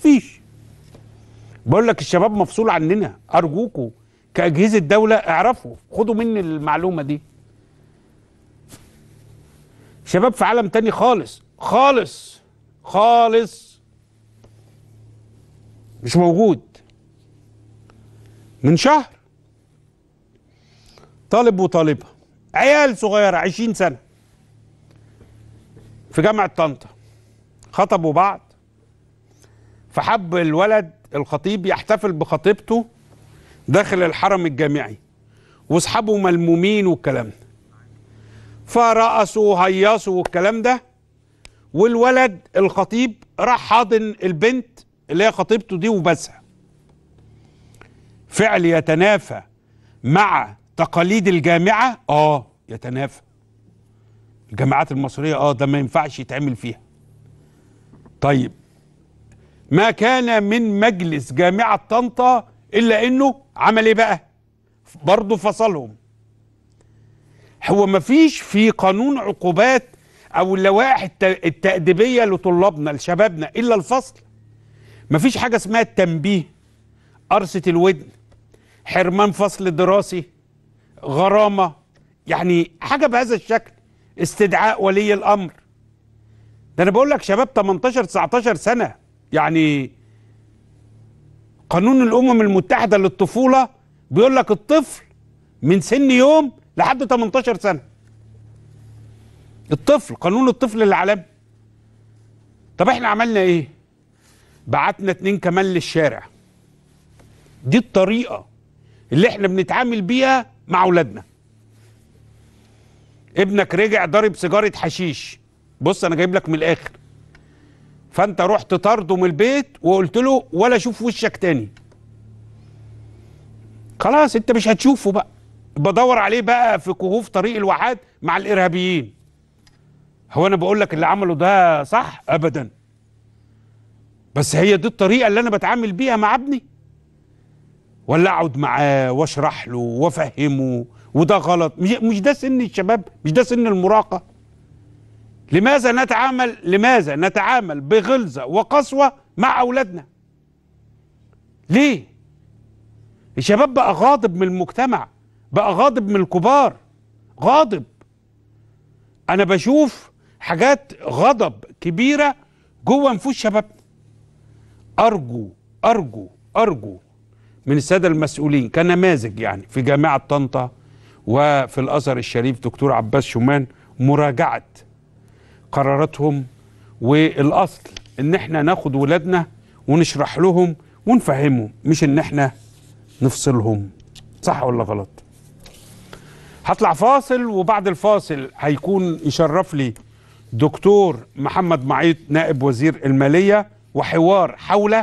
فيش بقول لك الشباب مفصول عننا ارجوكوا كاجهزه دوله اعرفوا خدوا مني المعلومه دي شباب في عالم تاني خالص خالص خالص مش موجود من شهر طالب وطالبه عيال صغيره 20 سنه في جامعه طنطا خطبوا بعض فحب الولد الخطيب يحتفل بخطيبته داخل الحرم الجامعي واصحابه ملمومين والكلام ده فرقصوا وهيصوا والكلام ده والولد الخطيب راح حاضن البنت اللي هي خطيبته دي وبسها فعل يتنافى مع تقاليد الجامعة اه يتنافى الجامعات المصرية اه ده ما ينفعش يتعمل فيها طيب ما كان من مجلس جامعة طنطا إلا إنه عمل إيه بقى؟ برضه فصلهم هو مفيش في قانون عقوبات أو اللوائح التأديبية لطلابنا لشبابنا إلا الفصل مفيش حاجة اسمها التنبيه قرصة الودن حرمان فصل دراسي غرامة يعني حاجة بهذا الشكل استدعاء ولي الأمر ده انا بقول لك شباب 18 19 سنه يعني قانون الامم المتحده للطفوله بيقول لك الطفل من سن يوم لحد 18 سنه الطفل قانون الطفل العالمي طب احنا عملنا ايه بعتنا اتنين كمان للشارع دي الطريقه اللي احنا بنتعامل بيها مع اولادنا ابنك رجع ضارب سيجاره حشيش بص انا جايب لك من الاخر فانت رحت طرده من البيت وقلت له ولا اشوف وشك تاني خلاص انت مش هتشوفه بقى بدور عليه بقى في كهوف طريق الواحات مع الارهابيين هو انا بقول لك اللي عمله ده صح ابدا بس هي دي الطريقه اللي انا بتعامل بيها مع ابني ولا اقعد معاه واشرح له وافهمه وده غلط مش ده سن الشباب مش ده سن المراهقه لماذا نتعامل لماذا نتعامل بغلظة وقسوة مع أولادنا ليه الشباب بقى غاضب من المجتمع بقى غاضب من الكبار غاضب أنا بشوف حاجات غضب كبيرة جوه نفوس شبابنا أرجو أرجو أرجو من السادة المسؤولين كنماذج يعني في جامعة طنطا وفي الأزهر الشريف دكتور عباس شومان مراجعة قراراتهم والاصل ان احنا ناخد ولادنا ونشرح لهم ونفهمهم مش ان احنا نفصلهم صح ولا غلط هطلع فاصل وبعد الفاصل هيكون يشرف لي دكتور محمد معيط نائب وزير الماليه وحوار حول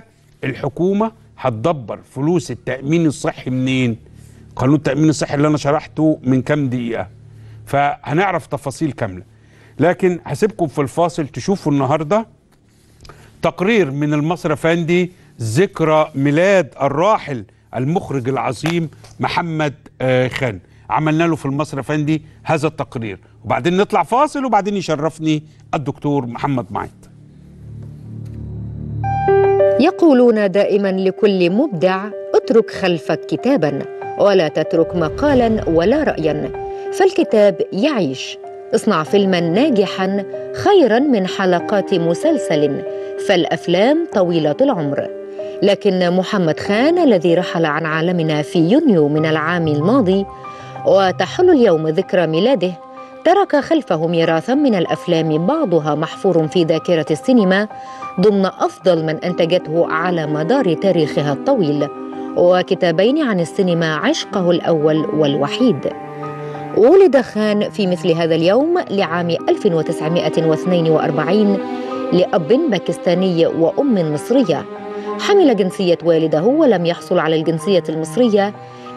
الحكومه هتدبر فلوس التامين الصحي منين قانون التامين الصحي اللي انا شرحته من كام دقيقه فهنعرف تفاصيل كامله لكن هسيبكم في الفاصل تشوفوا النهارده تقرير من المصر افندي ذكرى ميلاد الراحل المخرج العظيم محمد آه، خان عملنا له في المصر افندي هذا التقرير وبعدين نطلع فاصل وبعدين يشرفني الدكتور محمد معيط يقولون دائما لكل مبدع اترك خلفك كتابا ولا تترك مقالا ولا رايا فالكتاب يعيش اصنع فيلما ناجحا خيرا من حلقات مسلسل فالافلام طويله العمر لكن محمد خان الذي رحل عن عالمنا في يونيو من العام الماضي وتحل اليوم ذكرى ميلاده ترك خلفه ميراثا من الافلام بعضها محفور في ذاكره السينما ضمن افضل من انتجته على مدار تاريخها الطويل وكتابين عن السينما عشقه الاول والوحيد ولد خان في مثل هذا اليوم لعام 1942 لأب باكستاني وأم مصرية حمل جنسية والده ولم يحصل على الجنسية المصرية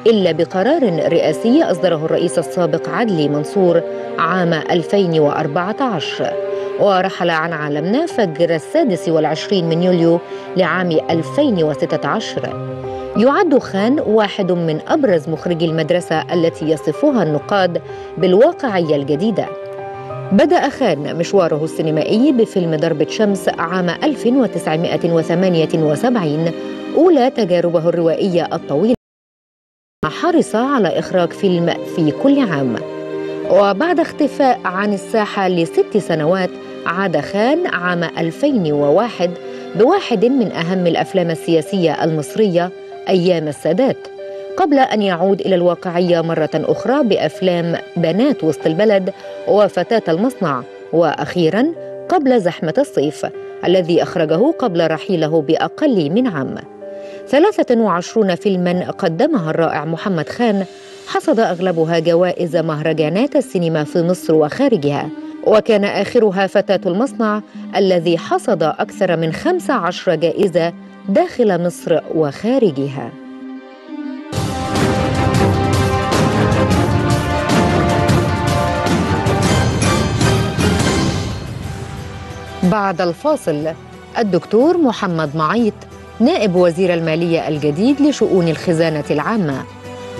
إلا بقرار رئاسي أصدره الرئيس السابق عدلي منصور عام 2014 ورحل عن عالمنا فجر السادس والعشرين من يوليو لعام 2016 يعد خان واحد من ابرز مخرجي المدرسه التي يصفها النقاد بالواقعيه الجديده بدأ خان مشواره السينمائي بفيلم ضربة شمس عام 1978 أولى تجاربه الروائية الطويلة حرص على إخراج فيلم في كل عام وبعد اختفاء عن الساحة لست سنوات عاد خان عام 2001 بواحد من أهم الأفلام السياسية المصرية أيام السادات قبل أن يعود إلى الواقعية مرة أخرى بأفلام بنات وسط البلد وفتاة المصنع وأخيرا قبل زحمة الصيف الذي أخرجه قبل رحيله بأقل من عام 23 فيلما قدمها الرائع محمد خان حصد أغلبها جوائز مهرجانات السينما في مصر وخارجها وكان آخرها فتاة المصنع الذي حصد أكثر من 15 جائزة داخل مصر وخارجها بعد الفاصل الدكتور محمد معيط نائب وزير المالية الجديد لشؤون الخزانة العامة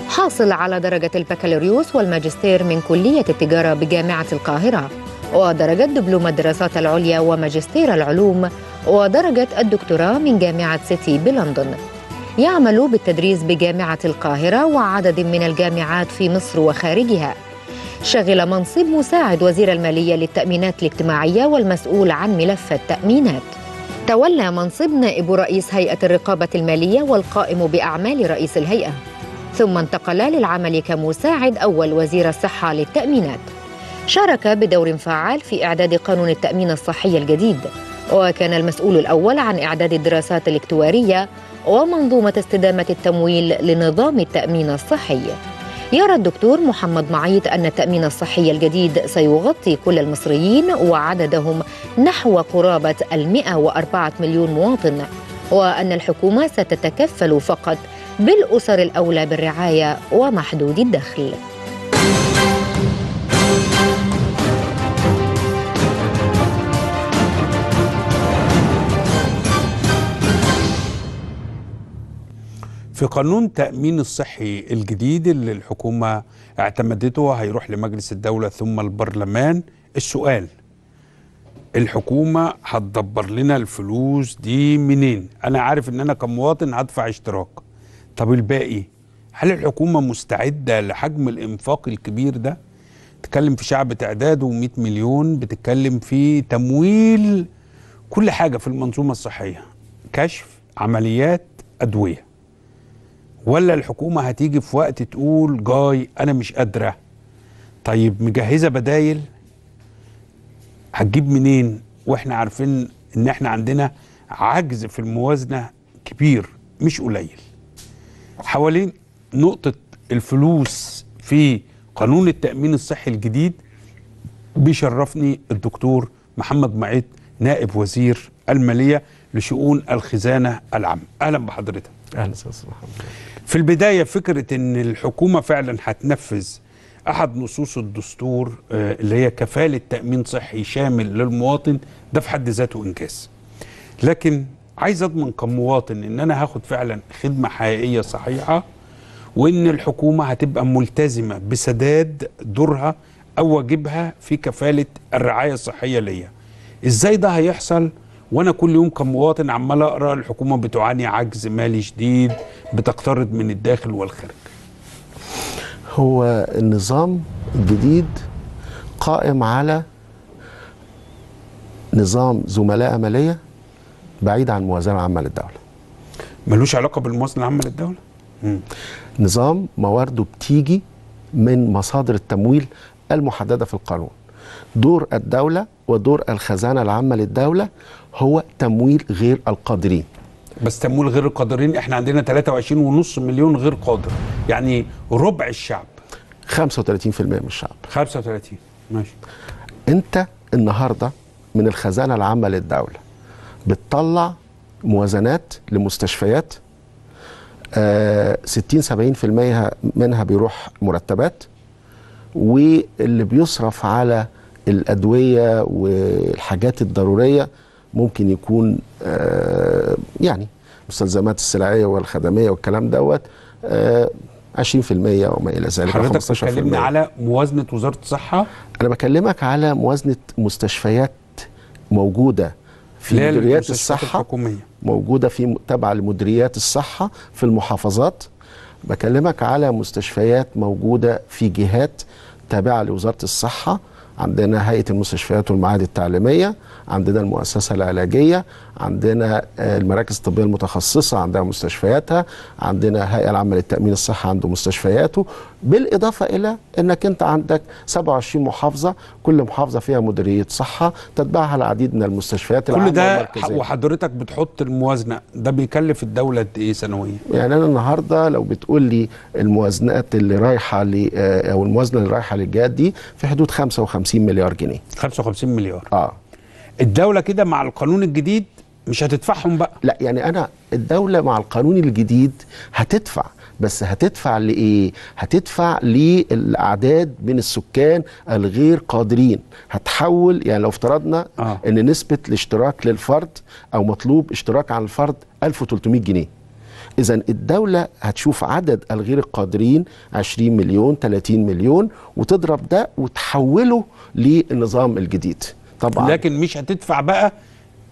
حاصل على درجة البكالوريوس والماجستير من كلية التجارة بجامعة القاهرة ودرجة دبلوم الدراسات العليا وماجستير العلوم ودرجة الدكتوراه من جامعة سيتي بلندن يعمل بالتدريس بجامعة القاهرة وعدد من الجامعات في مصر وخارجها شغل منصب مساعد وزير المالية للتأمينات الاجتماعية والمسؤول عن ملف التأمينات تولى منصب نائب رئيس هيئة الرقابة المالية والقائم بأعمال رئيس الهيئة ثم انتقل للعمل كمساعد أول وزير الصحة للتأمينات شارك بدور فعال في إعداد قانون التأمين الصحي الجديد وكان المسؤول الأول عن إعداد الدراسات الاكتوارية ومنظومة استدامة التمويل لنظام التأمين الصحي يرى الدكتور محمد معيط أن التأمين الصحي الجديد سيغطي كل المصريين وعددهم نحو قرابة المئة 104 مليون مواطن وأن الحكومة ستتكفل فقط بالأسر الأولى بالرعاية ومحدود الدخل في قانون تأمين الصحي الجديد اللي الحكومة اعتمدته هيروح لمجلس الدولة ثم البرلمان السؤال الحكومة هتدبر لنا الفلوس دي منين أنا عارف أن أنا كمواطن هدفع اشتراك طب الباقي هل الحكومة مستعدة لحجم الإنفاق الكبير ده تتكلم في شعب تعداده 100 مليون بتتكلم في تمويل كل حاجة في المنظومة الصحية كشف عمليات أدوية ولا الحكومه هتيجي في وقت تقول جاي انا مش قادره طيب مجهزه بدايل هتجيب منين واحنا عارفين ان احنا عندنا عجز في الموازنه كبير مش قليل حوالين نقطه الفلوس في قانون التامين الصحي الجديد بيشرفني الدكتور محمد معيط نائب وزير الماليه لشؤون الخزانه العامه اهلا بحضرتك اهلا استاذ محمد في البداية فكرة أن الحكومة فعلا هتنفذ أحد نصوص الدستور آه، اللي هي كفالة تأمين صحي شامل للمواطن ده في حد ذاته إنجاز لكن عايز أضمن كمواطن أن أنا هاخد فعلا خدمة حقيقية صحيحة وأن الحكومة هتبقى ملتزمة بسداد دورها أو واجبها في كفالة الرعاية الصحية ليا إزاي ده هيحصل؟ وانا كل يوم كمواطن عمال اقرا الحكومه بتعاني عجز مالي شديد بتقترض من الداخل والخارج هو النظام الجديد قائم على نظام زملاء ماليه بعيد عن الموازنه العامه للدوله ملوش علاقه بالموازنه العامه للدوله مم. نظام موارده بتيجي من مصادر التمويل المحدده في القانون دور الدوله ودور الخزانه العامه للدوله هو تمويل غير القادرين بس تمويل غير القادرين احنا عندنا 23.5 مليون غير قادر يعني ربع الشعب 35% من الشعب 35 ماشي انت النهارده من الخزانه العامه للدوله بتطلع موازنات لمستشفيات 60 آه، 70% منها بيروح مرتبات واللي بيصرف على الادويه والحاجات الضروريه ممكن يكون آه، يعني مستلزمات السلعيه والخدميه والكلام دوت 20% آه، وما الى ذلك حضرتك بتكلمنا على موازنه وزاره الصحه انا بكلمك على موازنه مستشفيات موجوده في مديريات الصحه الحكومية. موجوده في تابعه لمديريات الصحه في المحافظات بكلمك على مستشفيات موجوده في جهات تابعه لوزاره الصحه عندنا هيئه المستشفيات والمعاهد التعليميه عندنا المؤسسه العلاجيه عندنا آه، المراكز الطبيه المتخصصه عندها مستشفياتها عندنا الهيئه العامه للتامين الصحي عنده مستشفياته بالاضافه الى انك انت عندك 27 محافظه كل محافظه فيها مديريه صحه تتبعها العديد من المستشفيات العامه كل ده وحضرتك بتحط الموازنه ده بيكلف الدوله قد ايه سنويا يعني انا النهارده لو بتقول لي الموازنات اللي رايحه ل آه، او الموازنه اللي رايحه للجهات دي في حدود 55 مليار جنيه 55 مليار اه الدوله كده مع القانون الجديد مش هتدفعهم بقى لا يعني انا الدوله مع القانون الجديد هتدفع بس هتدفع لايه هتدفع للاعداد من السكان الغير قادرين هتحول يعني لو افترضنا آه. ان نسبه الاشتراك للفرد او مطلوب اشتراك على الفرد 1300 جنيه اذا الدوله هتشوف عدد الغير القادرين 20 مليون 30 مليون وتضرب ده وتحوله للنظام الجديد طبعا لكن مش هتدفع بقى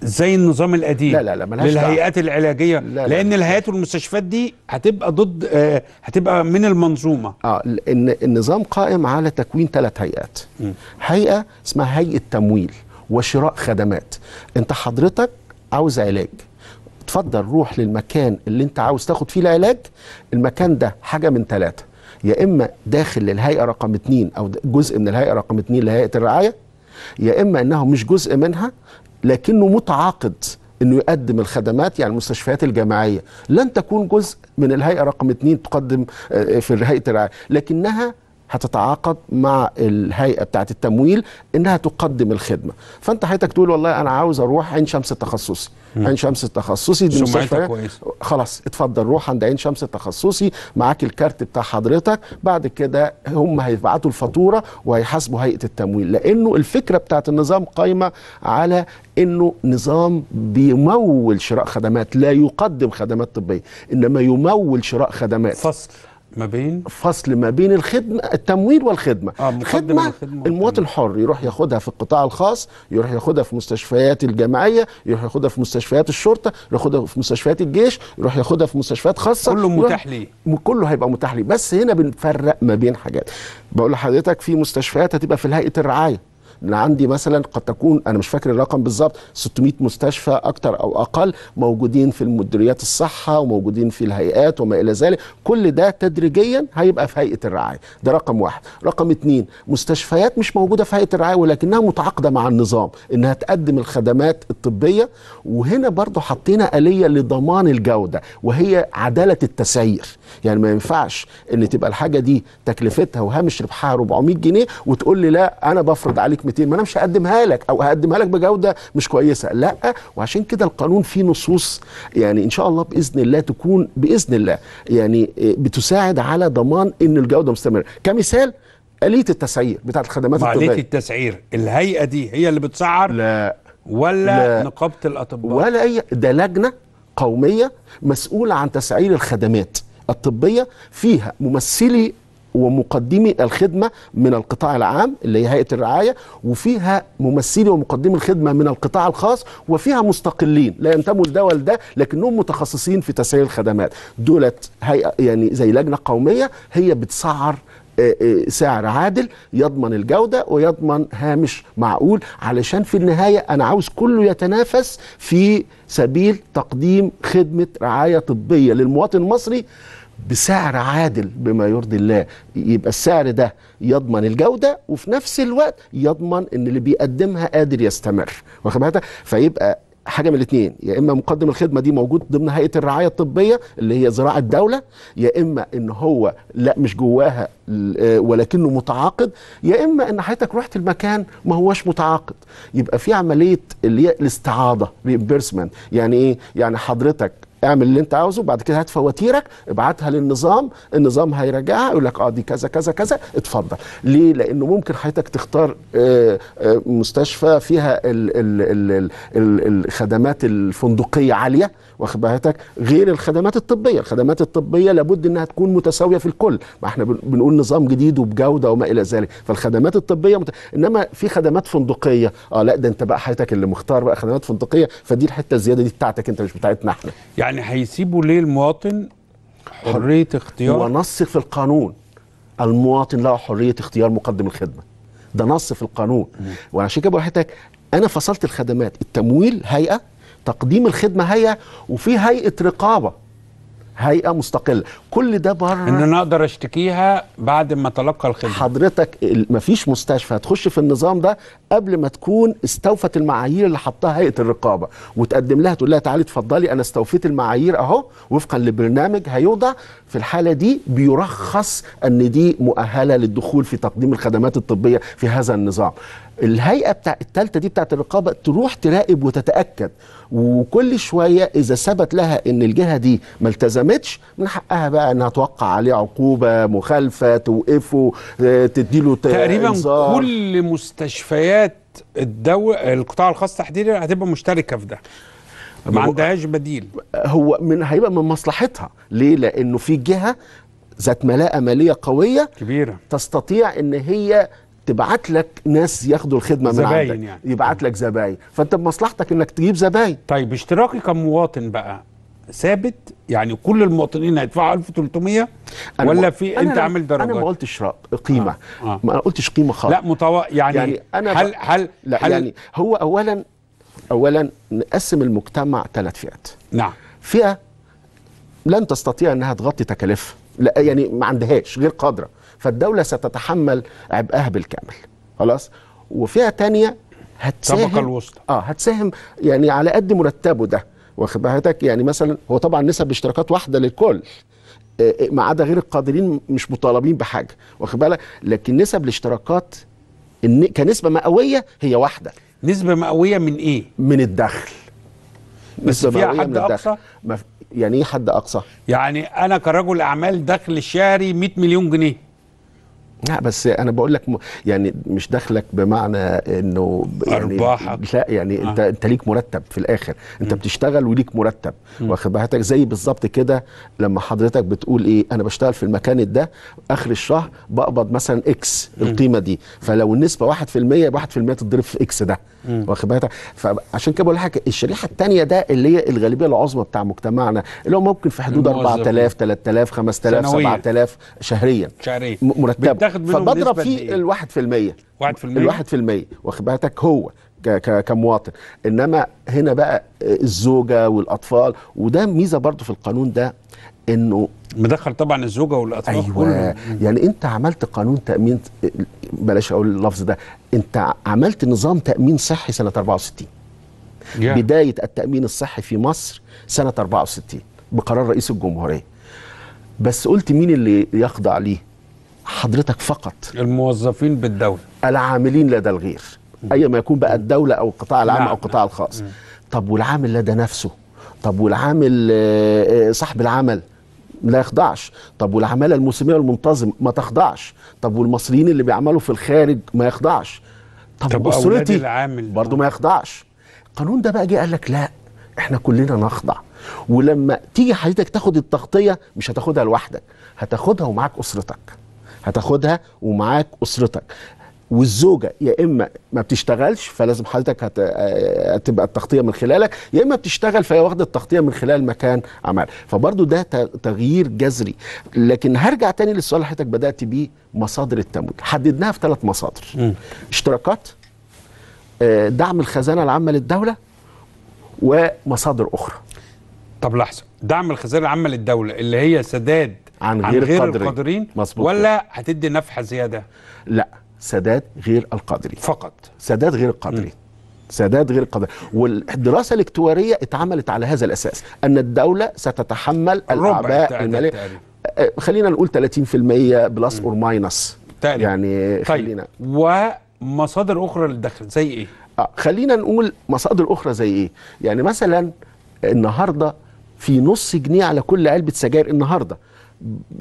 زي النظام القديم لا لا لا ملهاش للهيئات العلاجيه لا لا لان الهيئات والمستشفيات دي هتبقى ضد آه، هتبقى من المنظومه اه النظام قائم على تكوين ثلاث هيئات م. هيئه اسمها هيئه تمويل وشراء خدمات انت حضرتك عاوز علاج اتفضل روح للمكان اللي انت عاوز تاخد فيه العلاج المكان ده حاجه من ثلاثه يا اما داخل للهيئه رقم اتنين او جزء من الهيئه رقم اتنين لهيئه الرعايه يا إما أنه مش جزء منها لكنه متعاقد انه يقدم الخدمات يعني المستشفيات الجامعيه لن تكون جزء من الهيئه رقم اثنين تقدم آه، في هيئه الرعايه لكنها هتتعاقد مع الهيئه بتاعه التمويل انها تقدم الخدمه فانت حضرتك تقول والله انا عاوز اروح عين شمس التخصصي عين شمس التخصصي دي مستشفى خلاص اتفضل روح عند عين شمس التخصصي معاك الكارت بتاع حضرتك بعد كده هم هيبعتوا الفاتوره وهيحاسبوا هيئه التمويل لانه الفكره بتاعت النظام قايمه على انه نظام بيمول شراء خدمات لا يقدم خدمات طبيه انما يمول شراء خدمات فصل ما بين فصل ما بين الخدمه التمويل والخدمه آه خدمه المواطن الحر يروح ياخدها في القطاع الخاص يروح ياخدها في مستشفيات الجمعيه يروح ياخدها في مستشفيات الشرطه ياخدها في مستشفيات الجيش يروح ياخدها في مستشفيات خاصه كله متاح ليه كله هيبقى متاح ليه بس هنا بنفرق ما بين حاجات بقول لحضرتك في مستشفيات هتبقى في هيئه الرعايه عندي مثلا قد تكون انا مش فاكر الرقم بالظبط 600 مستشفى اكتر او اقل موجودين في المديريات الصحه وموجودين في الهيئات وما الى ذلك كل ده تدريجيا هيبقى في هيئه الرعايه ده رقم واحد رقم اتنين مستشفيات مش موجوده في هيئه الرعايه ولكنها متعاقده مع النظام انها تقدم الخدمات الطبيه وهنا برضو حطينا اليه لضمان الجوده وهي عداله التسعير يعني ما ينفعش ان تبقى الحاجه دي تكلفتها وهامش ربحها 400 جنيه وتقول لي لا انا بفرض عليك 200 ما انا مش هقدمها لك او هقدمها لك بجوده مش كويسه لا وعشان كده القانون فيه نصوص يعني ان شاء الله باذن الله تكون باذن الله يعني آه، بتساعد على ضمان ان الجوده مستمره كمثال آلية التسعير بتاعة الخدمات الطبية آلية التسعير الهيئة دي هي اللي بتسعر لا ولا لا نقابة الأطباء ولا أي ده لجنة قومية مسؤولة عن تسعير الخدمات الطبيه فيها ممثلي ومقدمي الخدمه من القطاع العام اللي هي هيئه الرعايه وفيها ممثلي ومقدمي الخدمه من القطاع الخاص وفيها مستقلين لا ينتموا لده ولده لكنهم متخصصين في تسعير الخدمات دولت هيئه يعني زي لجنه قوميه هي بتسعر آه، آه، سعر عادل يضمن الجودة ويضمن هامش معقول علشان في النهاية أنا عاوز كله يتنافس في سبيل تقديم خدمة رعاية طبية للمواطن المصري بسعر عادل بما يرضي الله يبقى السعر ده يضمن الجودة وفي نفس الوقت يضمن ان اللي بيقدمها قادر يستمر واخد بالك فيبقى حاجه من الاثنين يا اما مقدم الخدمه دي موجود ضمن هيئه الرعايه الطبيه اللي هي زراعه الدوله يا اما ان هو لا مش جواها آه، ولكنه متعاقد يا اما ان حضرتك رحت المكان ما هوش متعاقد يبقى في عمليه اللي هي الاستعاضه يعني ايه يعني حضرتك اعمل اللي انت عاوزه بعد كده هات فواتيرك ابعتها للنظام النظام هيراجعها يقول لك اه دي كذا كذا كذا اتفضل ليه لانه ممكن حضرتك تختار آه، آه، مستشفى فيها الخدمات الفندقيه عاليه واخد بالك غير الخدمات الطبيه الخدمات الطبيه لابد انها تكون متساويه في الكل ما احنا بنقول نظام جديد وبجوده وما الى ذلك فالخدمات الطبيه مت... انما في خدمات فندقيه اه لا ده انت بقى حياتك اللي مختار بقى خدمات فندقيه فدي الحته الزياده دي بتاعتك انت مش بتاعتنا احنا يعني هيسيبوا ليه المواطن حريه اختيار هو نص في القانون المواطن له حريه اختيار مقدم الخدمه ده نص في القانون وعشان كده بقول لحضرتك انا فصلت الخدمات التمويل هيئه تقديم الخدمه هيئه وفي هيئه رقابه هيئه مستقله كل ده بره ان انا اقدر اشتكيها بعد ما تلقى الخدمه حضرتك مفيش مستشفى هتخش في النظام ده قبل ما تكون استوفت المعايير اللي حطها هيئه الرقابه وتقدم لها تقول لها تعالي اتفضلي انا استوفيت المعايير اهو وفقا لبرنامج هيوضع في الحاله دي بيرخص ان دي مؤهله للدخول في تقديم الخدمات الطبيه في هذا النظام الهيئه بتاع الثالثه دي بتاعت الرقابه تروح تراقب وتتاكد وكل شويه اذا ثبت لها ان الجهه دي ما التزمتش من حقها بقى انها توقع عليه عقوبه مخالفه توقفه آه، تديله تقريبا إنزار. كل مستشفيات الدو القطاع الخاص تحديدا هتبقى مشتركه في ده ما عندهاش بديل هو من هيبقى من مصلحتها ليه لانه في جهه ذات ملاءه ماليه قويه كبيره تستطيع ان هي تبعت لك ناس ياخدوا الخدمه من عندك يعني. يبعت لك زباين فانت بمصلحتك انك تجيب زباين طيب اشتراكي كمواطن بقى ثابت يعني كل المواطنين هيدفعوا 1300 ولا في انت عامل درجات انا ما قلتش قيمه آه. آه. ما قلتش قيمه خالص لا متو... يعني, يعني أنا هل هل لا هل يعني هو اولا اولا نقسم المجتمع ثلاث فئات نعم فئه لن تستطيع انها تغطي تكاليفها لا يعني ما عندهاش غير قادره فالدولة ستتحمل عبئها بالكامل خلاص وفئة تانية هتساهم الطبقه الوسطى اه هتساهم يعني على قد مرتبه ده واخد بالك يعني مثلا هو طبعا نسب اشتراكات واحدة للكل آه، آه، ما عدا غير القادرين مش مطالبين بحاجة واخد بالك لكن نسب الاشتراكات كنسبة مئوية هي واحدة نسبة مئوية من ايه؟ من الدخل بس فيها حد اقصى يعني ايه حد اقصى يعني انا كرجل اعمال دخل شهري 100 مليون جنيه لا بس انا بقول لك يعني مش دخلك بمعنى انه يعني ارباحك لا يعني آه. انت انت ليك مرتب في الاخر انت م. بتشتغل وليك مرتب واخد بالك زي بالظبط كده لما حضرتك بتقول ايه انا بشتغل في المكان ده اخر الشهر بقبض مثلا اكس القيمه دي فلو النسبه 1% يبقى 1% تضرب في اكس ده واخد بالك فعشان كده بقول لحضرتك الشريحه الثانيه ده اللي هي الغالبيه العظمى بتاع مجتمعنا اللي هو ممكن في حدود 4000 3000 5000 7000 شهريا شهريا مرتب فبضرب فيه ال 1% 1% ال 1% واخد بالك هو كمواطن انما هنا بقى الزوجه والاطفال وده ميزه برضو في القانون ده انه مدخل طبعا الزوجه والاطفال أيوة. يعني انت عملت قانون تامين بلاش اقول اللفظ ده انت عملت نظام تامين صحي سنه 64 yeah. بدايه التامين الصحي في مصر سنه 64 بقرار رئيس الجمهوريه بس قلت مين اللي يخضع ليه حضرتك فقط الموظفين بالدوله العاملين لدى الغير اي ما يكون بقى الدوله او القطاع العام لا. او نعم. القطاع الخاص نعم. طب والعامل لدى نفسه طب والعامل آه، آه، صاحب العمل لا يخضعش طب والعماله الموسميه المنتظم ما تخضعش طب والمصريين اللي بيعملوا في الخارج ما يخضعش طب, طب اسرتي برضه ما يخضعش القانون ده بقى جه قال لك لا احنا كلنا نخضع ولما تيجي حضرتك تاخد التغطيه مش هتاخدها لوحدك هتاخدها ومعاك اسرتك هتاخدها ومعاك اسرتك والزوجه يا اما ما بتشتغلش فلازم حالتك هت... هتبقى آه، التغطيه من خلالك يا اما بتشتغل فهي واخده التغطيه من خلال مكان عمل فبرضه ده تغيير جذري لكن هرجع تاني للسؤال اللي حضرتك بدات بيه مصادر التمويل حددناها في ثلاث مصادر م. اشتراكات آه، دعم الخزانه العامه للدوله ومصادر اخرى طب لحظه دعم الخزانه العامه للدوله اللي هي سداد عن غير, عن غير القادرين ولا هتدي نفحه زياده لا سادات غير القادري فقط سادات غير القادري م. سادات غير القادري والدراسه الاكتواريه اتعملت على هذا الاساس ان الدوله ستتحمل الاعباء الماليه آه، خلينا نقول 30% بلس اور ماينس يعني طيب. خلينا طيب. ومصادر اخرى للدخل زي ايه آه خلينا نقول مصادر اخرى زي ايه يعني مثلا النهارده في نص جنيه على كل علبه سجاير النهارده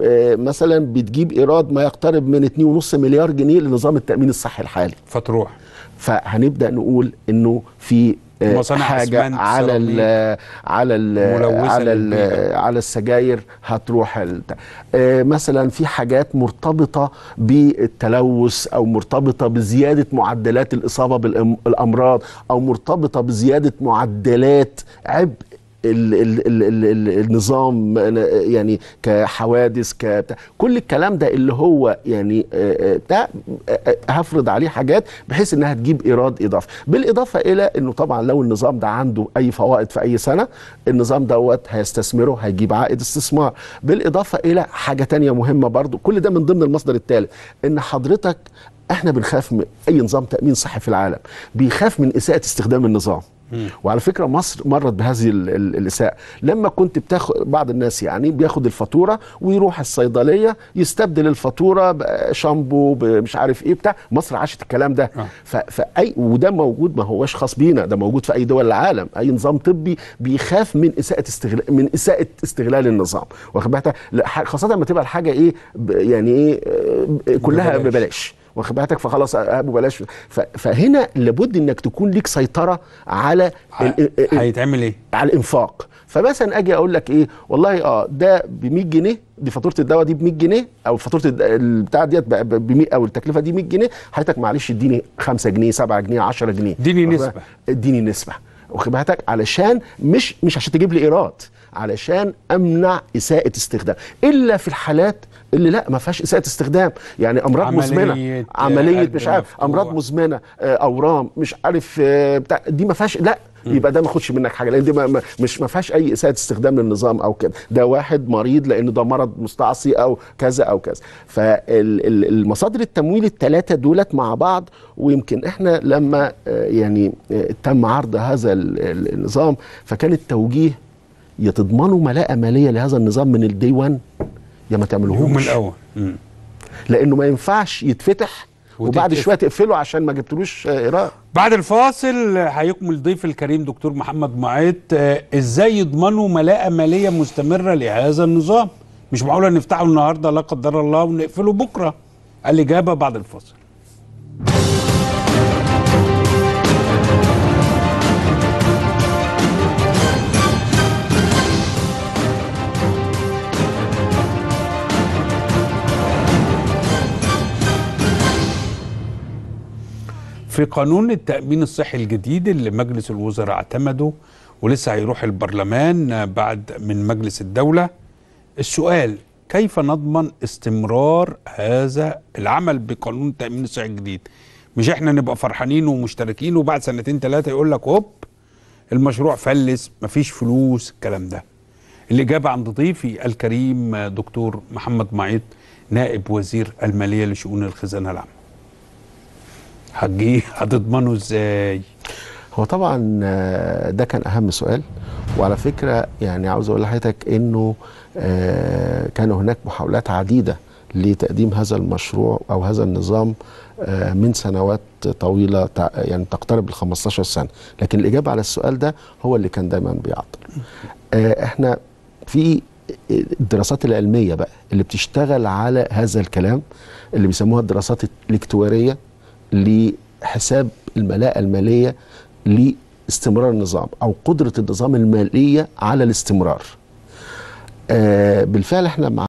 آه، مثلا بتجيب ايراد ما يقترب من 2.5 مليار جنيه لنظام التامين الصحي الحالي فتروح فهنبدا نقول انه في آه، حاجه على الـ على الـ على الـ على السجاير هتروح آه، مثلا في حاجات مرتبطه بالتلوث او مرتبطه بزياده معدلات الاصابه بالامراض او مرتبطه بزياده معدلات عبء ال ال النظام يعني كحوادث كبتاع كل الكلام ده اللي هو يعني ده آه، آه، آه، هفرض عليه حاجات بحيث انها تجيب ايراد اضافي بالاضافه الى انه طبعا لو النظام ده عنده اي فوائد في اي سنه النظام دوت هيستثمره هيجيب عائد استثمار بالاضافه الى حاجه تانية مهمه برضو كل ده من ضمن المصدر الثالث ان حضرتك احنا بنخاف من اي نظام تامين صحي في العالم بيخاف من اساءه استخدام النظام وعلى فكره مصر مرت بهذه الاساءه لما كنت بتاخد بعض الناس يعني بياخد الفاتوره ويروح الصيدليه يستبدل الفاتوره بشامبو مش عارف ايه بتاع مصر عاشت الكلام ده آه. فاي وده موجود ما هوش خاص بينا ده موجود في اي دول العالم اي نظام طبي بيخاف من اساءه استغلال من اساءه استغلال النظام واخد خاصه لما تبقى الحاجه ايه يعني ايه آه، كلها ببلاش, ببلاش. واخد بالك فخلاص بلاش فهنا لابد انك تكون ليك سيطره على هيتعمل ايه؟ على الانفاق فمثلا اجي اقول لك ايه والله اه ده ب 100 جنيه دي فاتوره الدواء دي ب 100 جنيه او فاتوره البتاع ديت ب 100 او التكلفه دي 100 جنيه حضرتك معلش اديني 5 جنيه 7 جنيه 10 جنيه اديني نسبه اديني نسبه واخد بالك علشان مش مش عشان تجيب لي ايراد علشان امنع اساءه استخدام الا في الحالات اللي لا ما فيهاش اساءه استخدام يعني امراض عملية مزمنه عمليه مش عارف امراض مزمنه آه، اورام مش عارف آه، بتاع دي ما فيهاش لا يبقى ده ما خدش منك حاجه لان دي ما مش ما فيهاش اي اساءه استخدام للنظام او كده ده واحد مريض لان ده مرض مستعصي او كذا او كذا فالمصادر التمويل الثلاثه دولت مع بعض ويمكن احنا لما آه، يعني تم عرض هذا النظام فكان التوجيه يتضمنوا ملاءه ماليه لهذا النظام من الدي 1 يا ما تعملوهوش من الاول لانه ما ينفعش يتفتح وبعد شويه تقفله عشان ما جبتلوش آه، ايران بعد الفاصل هيكمل ضيف الكريم دكتور محمد معيط آه، ازاي يضمنوا ملاءه ماليه مستمره لهذا النظام مش معقوله نفتحه النهارده لا قدر الله ونقفله بكره الاجابه بعد الفاصل في قانون التأمين الصحي الجديد اللي مجلس الوزراء اعتمده ولسه هيروح البرلمان بعد من مجلس الدولة السؤال كيف نضمن استمرار هذا العمل بقانون التأمين الصحي الجديد مش احنا نبقى فرحانين ومشتركين وبعد سنتين ثلاثة يقول لك هوب المشروع فلس مفيش فلوس الكلام ده الإجابة عند ضيفي الكريم دكتور محمد معيط نائب وزير المالية لشؤون الخزانة العامة هتجيه هتضمنه ازاي هو طبعا آه، ده كان اهم سؤال وعلى فكره يعني عاوز اقول لحضرتك انه آه، كان هناك محاولات عديده لتقديم هذا المشروع او هذا النظام آه، من سنوات طويله يعني تقترب ال 15 سنه لكن الاجابه على السؤال ده هو اللي كان دايما بيعطل احنا في الدراسات العلميه بقى اللي بتشتغل على هذا الكلام اللي بيسموها الدراسات الاكتواريه لحساب الملاءة المالية لاستمرار النظام أو قدرة النظام المالية على الاستمرار آه بالفعل احنا مع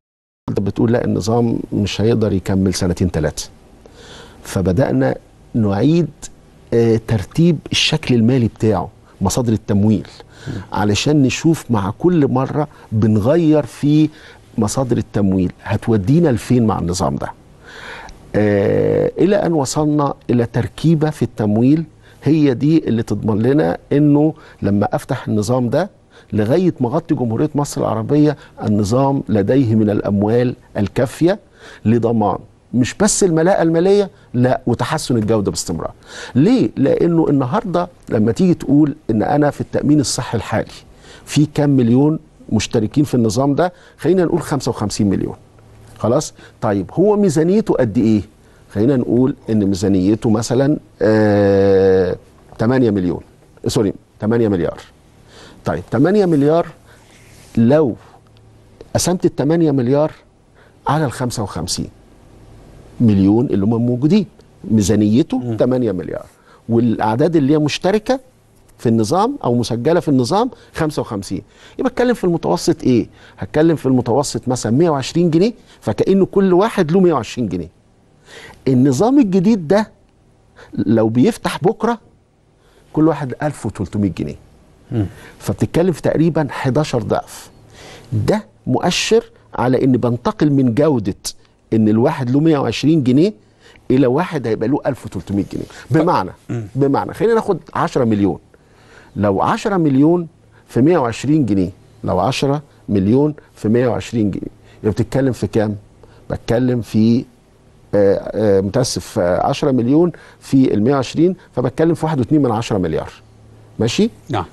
بتقول لا النظام مش هيقدر يكمل سنتين ثلاثة فبدأنا نعيد آه ترتيب الشكل المالي بتاعه مصادر التمويل علشان نشوف مع كل مرة بنغير في مصادر التمويل هتودينا لفين مع النظام ده آه، الى ان وصلنا الى تركيبه في التمويل هي دي اللي تضمن لنا انه لما افتح النظام ده لغايه ما اغطي جمهوريه مصر العربيه النظام لديه من الاموال الكافيه لضمان مش بس الملاءه الماليه لا وتحسن الجوده باستمرار ليه لانه النهارده لما تيجي تقول ان انا في التامين الصحي الحالي في كام مليون مشتركين في النظام ده خلينا نقول 55 مليون خلاص طيب هو ميزانيته قد ايه خلينا نقول ان ميزانيته مثلا آه 8 مليون سوري 8 مليار طيب 8 مليار لو قسمت ال 8 مليار على ال 55 مليون اللي هم موجودين ميزانيته 8 مليار والاعداد اللي هي مشتركه في النظام او مسجله في النظام 55 يبقى اتكلم في المتوسط ايه هتكلم في المتوسط مثلا 120 جنيه فكانه كل واحد له 120 جنيه النظام الجديد ده لو بيفتح بكره كل واحد 1300 جنيه فبتتكلم في تقريبا 11 ضعف ده مؤشر على ان بنتقل من جوده ان الواحد له 120 جنيه الى واحد هيبقى له 1300 جنيه بمعنى بمعنى خلينا ناخد 10 مليون لو 10 مليون في 120 جنيه لو 10 مليون في 120 جنيه يبقى بتتكلم في كام؟ بتكلم في آه، آه، متاسف 10 آه، مليون في ال 120 فبتكلم في 1.2 من 10 مليار ماشي؟ نعم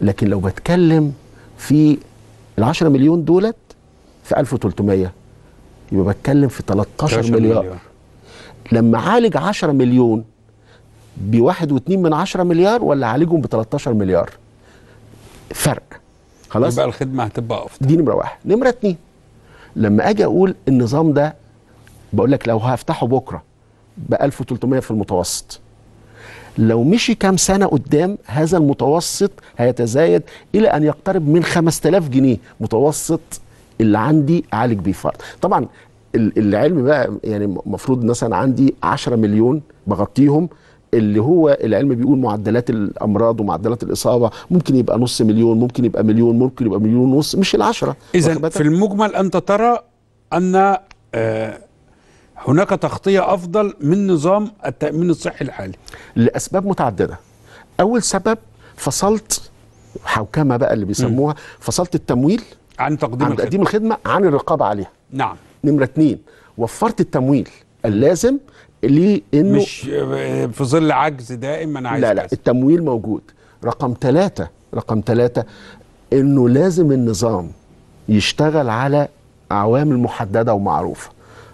لكن لو بتكلم في ال 10 مليون دولت في 1300 يبقى بتكلم في 13 مليار, مليار. لما عالج 10 مليون بواحد واتنين من عشرة مليار ولا عالجهم ب 13 مليار فرق خلاص يبقى الخدمه هتبقى افضل دي نمره واحد نمره اتنين لما اجي اقول النظام ده بقول لك لو هفتحه بكره ب 1300 في المتوسط لو مشي كام سنة قدام هذا المتوسط هيتزايد إلى أن يقترب من 5000 جنيه متوسط اللي عندي أعالج بيه فرد طبعا العلم بقى يعني المفروض مثلا عندي 10 مليون بغطيهم اللي هو العلم بيقول معدلات الامراض ومعدلات الاصابه ممكن يبقى نص مليون ممكن يبقى مليون ممكن يبقى مليون ونص مش العشره اذا في المجمل انت ترى ان آه، هناك تغطيه افضل من نظام التامين الصحي الحالي لاسباب متعدده اول سبب فصلت حوكمه بقى اللي بيسموها فصلت التمويل عن تقديم عن تقديم الخدمه, الخدمة عن الرقابه عليها نعم نمره اتنين وفرت التمويل اللازم ليه انه مش آه، في ظل عجز دائم انا عايز لا لا كاس. التمويل موجود رقم ثلاثة رقم ثلاثة انه لازم النظام يشتغل على عوامل محدده ومعروفه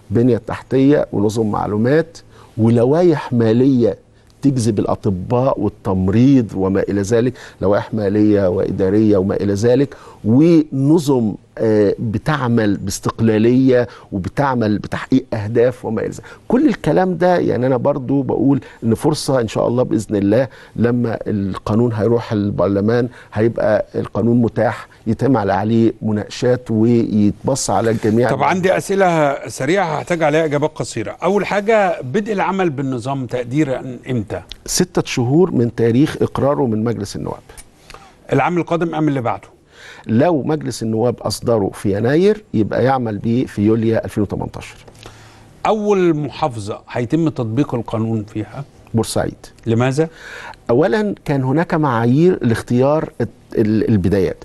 بنيه تحتيه ونظم معلومات ولوائح ماليه تجذب الاطباء والتمريض وما الى ذلك لوائح ماليه واداريه وما الى ذلك ونظم آه، بتعمل باستقلالية وبتعمل بتحقيق أهداف وما إلى ذلك كل الكلام ده يعني أنا برضو بقول إن فرصة إن شاء الله بإذن الله لما القانون هيروح البرلمان هيبقى القانون متاح يتم عليه مناقشات ويتبص على الجميع طب عندي أسئلة سريعة هحتاج عليها إجابات قصيرة أول حاجة بدء العمل بالنظام تقديرا إمتى؟ ستة شهور من تاريخ إقراره من مجلس النواب العام القادم أم اللي بعده لو مجلس النواب أصدره في يناير يبقى يعمل به في يوليا 2018 أول محافظة هيتم تطبيق القانون فيها بورسعيد لماذا؟ أولا كان هناك معايير لاختيار البدايات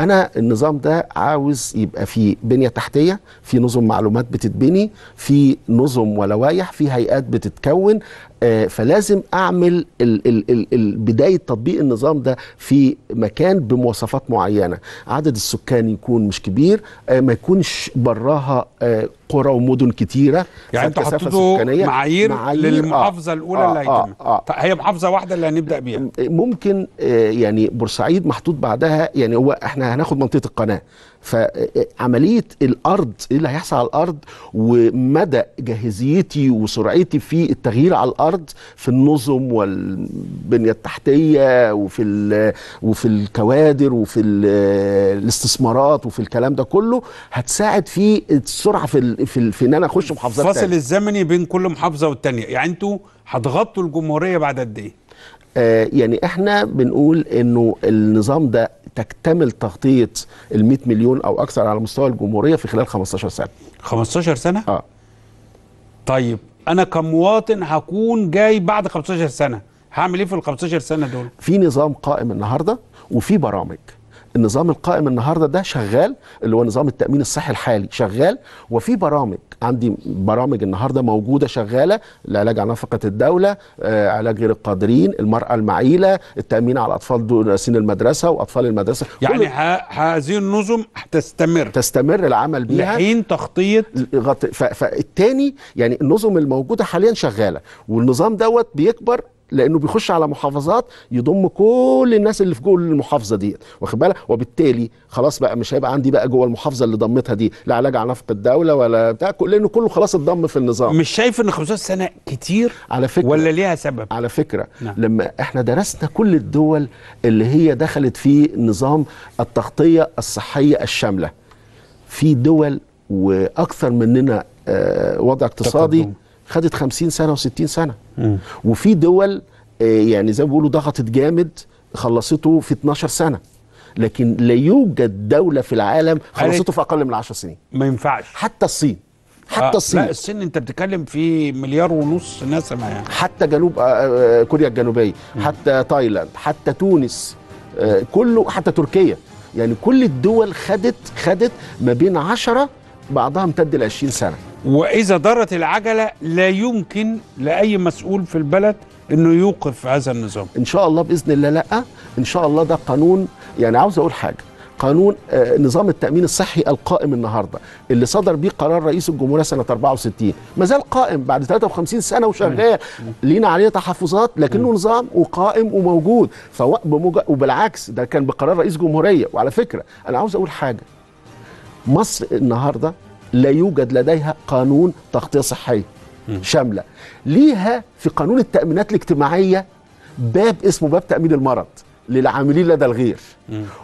انا النظام ده عاوز يبقى في بنيه تحتيه في نظم معلومات بتتبني في نظم ولوايح في هيئات بتتكون آه، فلازم اعمل بدايه تطبيق النظام ده في مكان بمواصفات معينه عدد السكان يكون مش كبير آه، ما يكونش براها آه، قرى ومدن كتيره يعني انتوا حطيتوا معايير, معايير للمحافظه آه الاولى آه اللي هيتم آه آه طيب، هي محافظه واحده اللي هنبدا بيها ممكن آه يعني بورسعيد محطوط بعدها يعني هو احنا هناخد منطقه القناه فعمليه آه، آه، الارض ايه اللي هيحصل على الارض ومدى جاهزيتي وسرعتي في التغيير على الارض في النظم والبنيه التحتيه وفي وفي الكوادر وفي آه، الاستثمارات وفي الكلام ده كله هتساعد في السرعه في في, في ان انا اخش محافظات الفاصل الزمني بين كل محافظه والثانيه يعني انتوا هتغطوا الجمهوريه بعد قد ايه آه يعني احنا بنقول انه النظام ده تكتمل تغطيه ال 100 مليون او اكثر على مستوى الجمهوريه في خلال 15 سنه 15 سنه اه طيب انا كمواطن هكون جاي بعد 15 سنه هعمل ايه في ال 15 سنه دول في نظام قائم النهارده وفي برامج النظام القائم النهارده ده شغال اللي هو نظام التامين الصحي الحالي شغال وفي برامج عندي برامج النهارده موجوده شغاله العلاج على نفقه الدوله آه علاج غير القادرين المراه المعيله التامين على اطفال سن المدرسه واطفال المدرسه يعني هذه النظم تستمر تستمر العمل بيها لحين تخطيط فالتاني يعني النظم الموجوده حاليا شغاله والنظام دوت بيكبر لانه بيخش على محافظات يضم كل الناس اللي في جوه المحافظه دي واخد بالك وبالتالي خلاص بقى مش هيبقى عندي بقى جوه المحافظه اللي ضمتها دي لا علاج على نفقه الدوله ولا بتاع لانه كله خلاص اتضم في النظام مش شايف ان 15 سنه كتير على فكره ولا ليها سبب على فكره نعم. لما احنا درسنا كل الدول اللي هي دخلت في نظام التغطيه الصحيه الشامله في دول واكثر مننا آه، وضع اقتصادي تقدم. خدت 50 سنه و60 سنه وفي دول آه، يعني زي ما بيقولوا ضغطت جامد خلصته في 12 سنه لكن لا يوجد دوله في العالم خلصته في اقل من 10 سنين ما ينفعش حتى الصين آه، حتى آه الصين لا الصين انت بتتكلم في مليار ونص نسمه يعني حتى جنوب آه, آه، كوريا الجنوبيه م. حتى تايلاند حتى تونس آه كله حتى تركيا يعني كل الدول خدت خدت ما بين 10 بعضها امتد ل 20 سنه واذا ضرت العجله لا يمكن لاي مسؤول في البلد انه يوقف هذا النظام ان شاء الله باذن الله لا ان شاء الله ده قانون يعني عاوز اقول حاجه قانون آه، نظام التامين الصحي القائم النهارده اللي صدر بيه قرار رئيس الجمهوريه سنه 64 ما زال قائم بعد 53 سنه وشغال لينا عليه تحفظات لكنه نظام وقائم وموجود وبالعكس ده كان بقرار رئيس جمهوريه وعلى فكره انا عاوز اقول حاجه مصر النهارده لا يوجد لديها قانون تغطية صحية شاملة ليها في قانون التأمينات الاجتماعية باب اسمه باب تأمين المرض للعاملين لدى الغير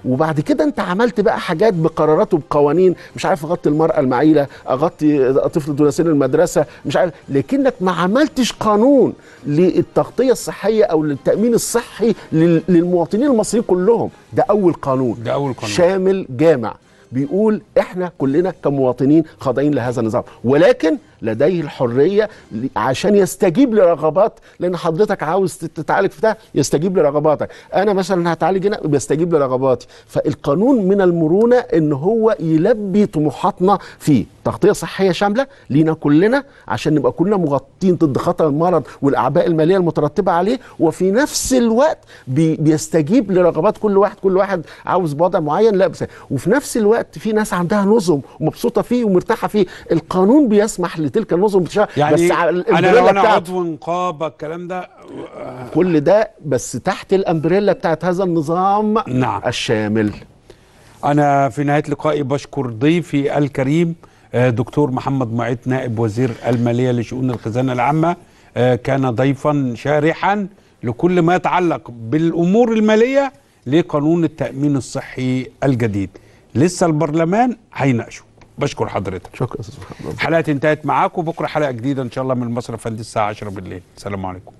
وبعد كده انت عملت بقى حاجات بقرارات وبقوانين مش عارف اغطي المراه المعيله اغطي طفل دون سن المدرسه مش عارف لكنك ما عملتش قانون للتغطيه الصحيه او للتامين الصحي للمواطنين المصريين كلهم ده اول قانون ده اول قانون شامل جامع بيقول احنا كلنا كمواطنين خاضعين لهذا النظام ولكن لديه الحريه عشان يستجيب لرغبات لان حضرتك عاوز تتعالج في ده يستجيب لرغباتك انا مثلا هتعالج هنا بيستجيب لرغباتي فالقانون من المرونه ان هو يلبي طموحاتنا فيه تغطيه صحيه شامله لينا كلنا عشان نبقى كلنا مغطين ضد خطر المرض والاعباء الماليه المترتبه عليه وفي نفس الوقت بيستجيب لرغبات كل واحد كل واحد عاوز وضع معين لا بس وفي نفس الوقت في ناس عندها نظم ومبسوطه فيه ومرتاحه فيه القانون بيسمح لتلك النظم بتشع... يعني بس انا لو انا عضو نقابه الكلام ده آه. كل ده بس تحت الامبريلا بتاعت هذا النظام نعم. الشامل انا في نهايه لقائي بشكر ضيفي الكريم آه، دكتور محمد معيط نائب وزير الماليه لشؤون الخزانه العامه آه، كان ضيفا شارحا لكل ما يتعلق بالامور الماليه لقانون التامين الصحي الجديد لسه البرلمان هيناقشه بشكر حضرتك شكرا استاذ محمد حلقه انتهت معاكم بكره حلقه جديده ان شاء الله من المصرف الساعه 10 بالليل السلام عليكم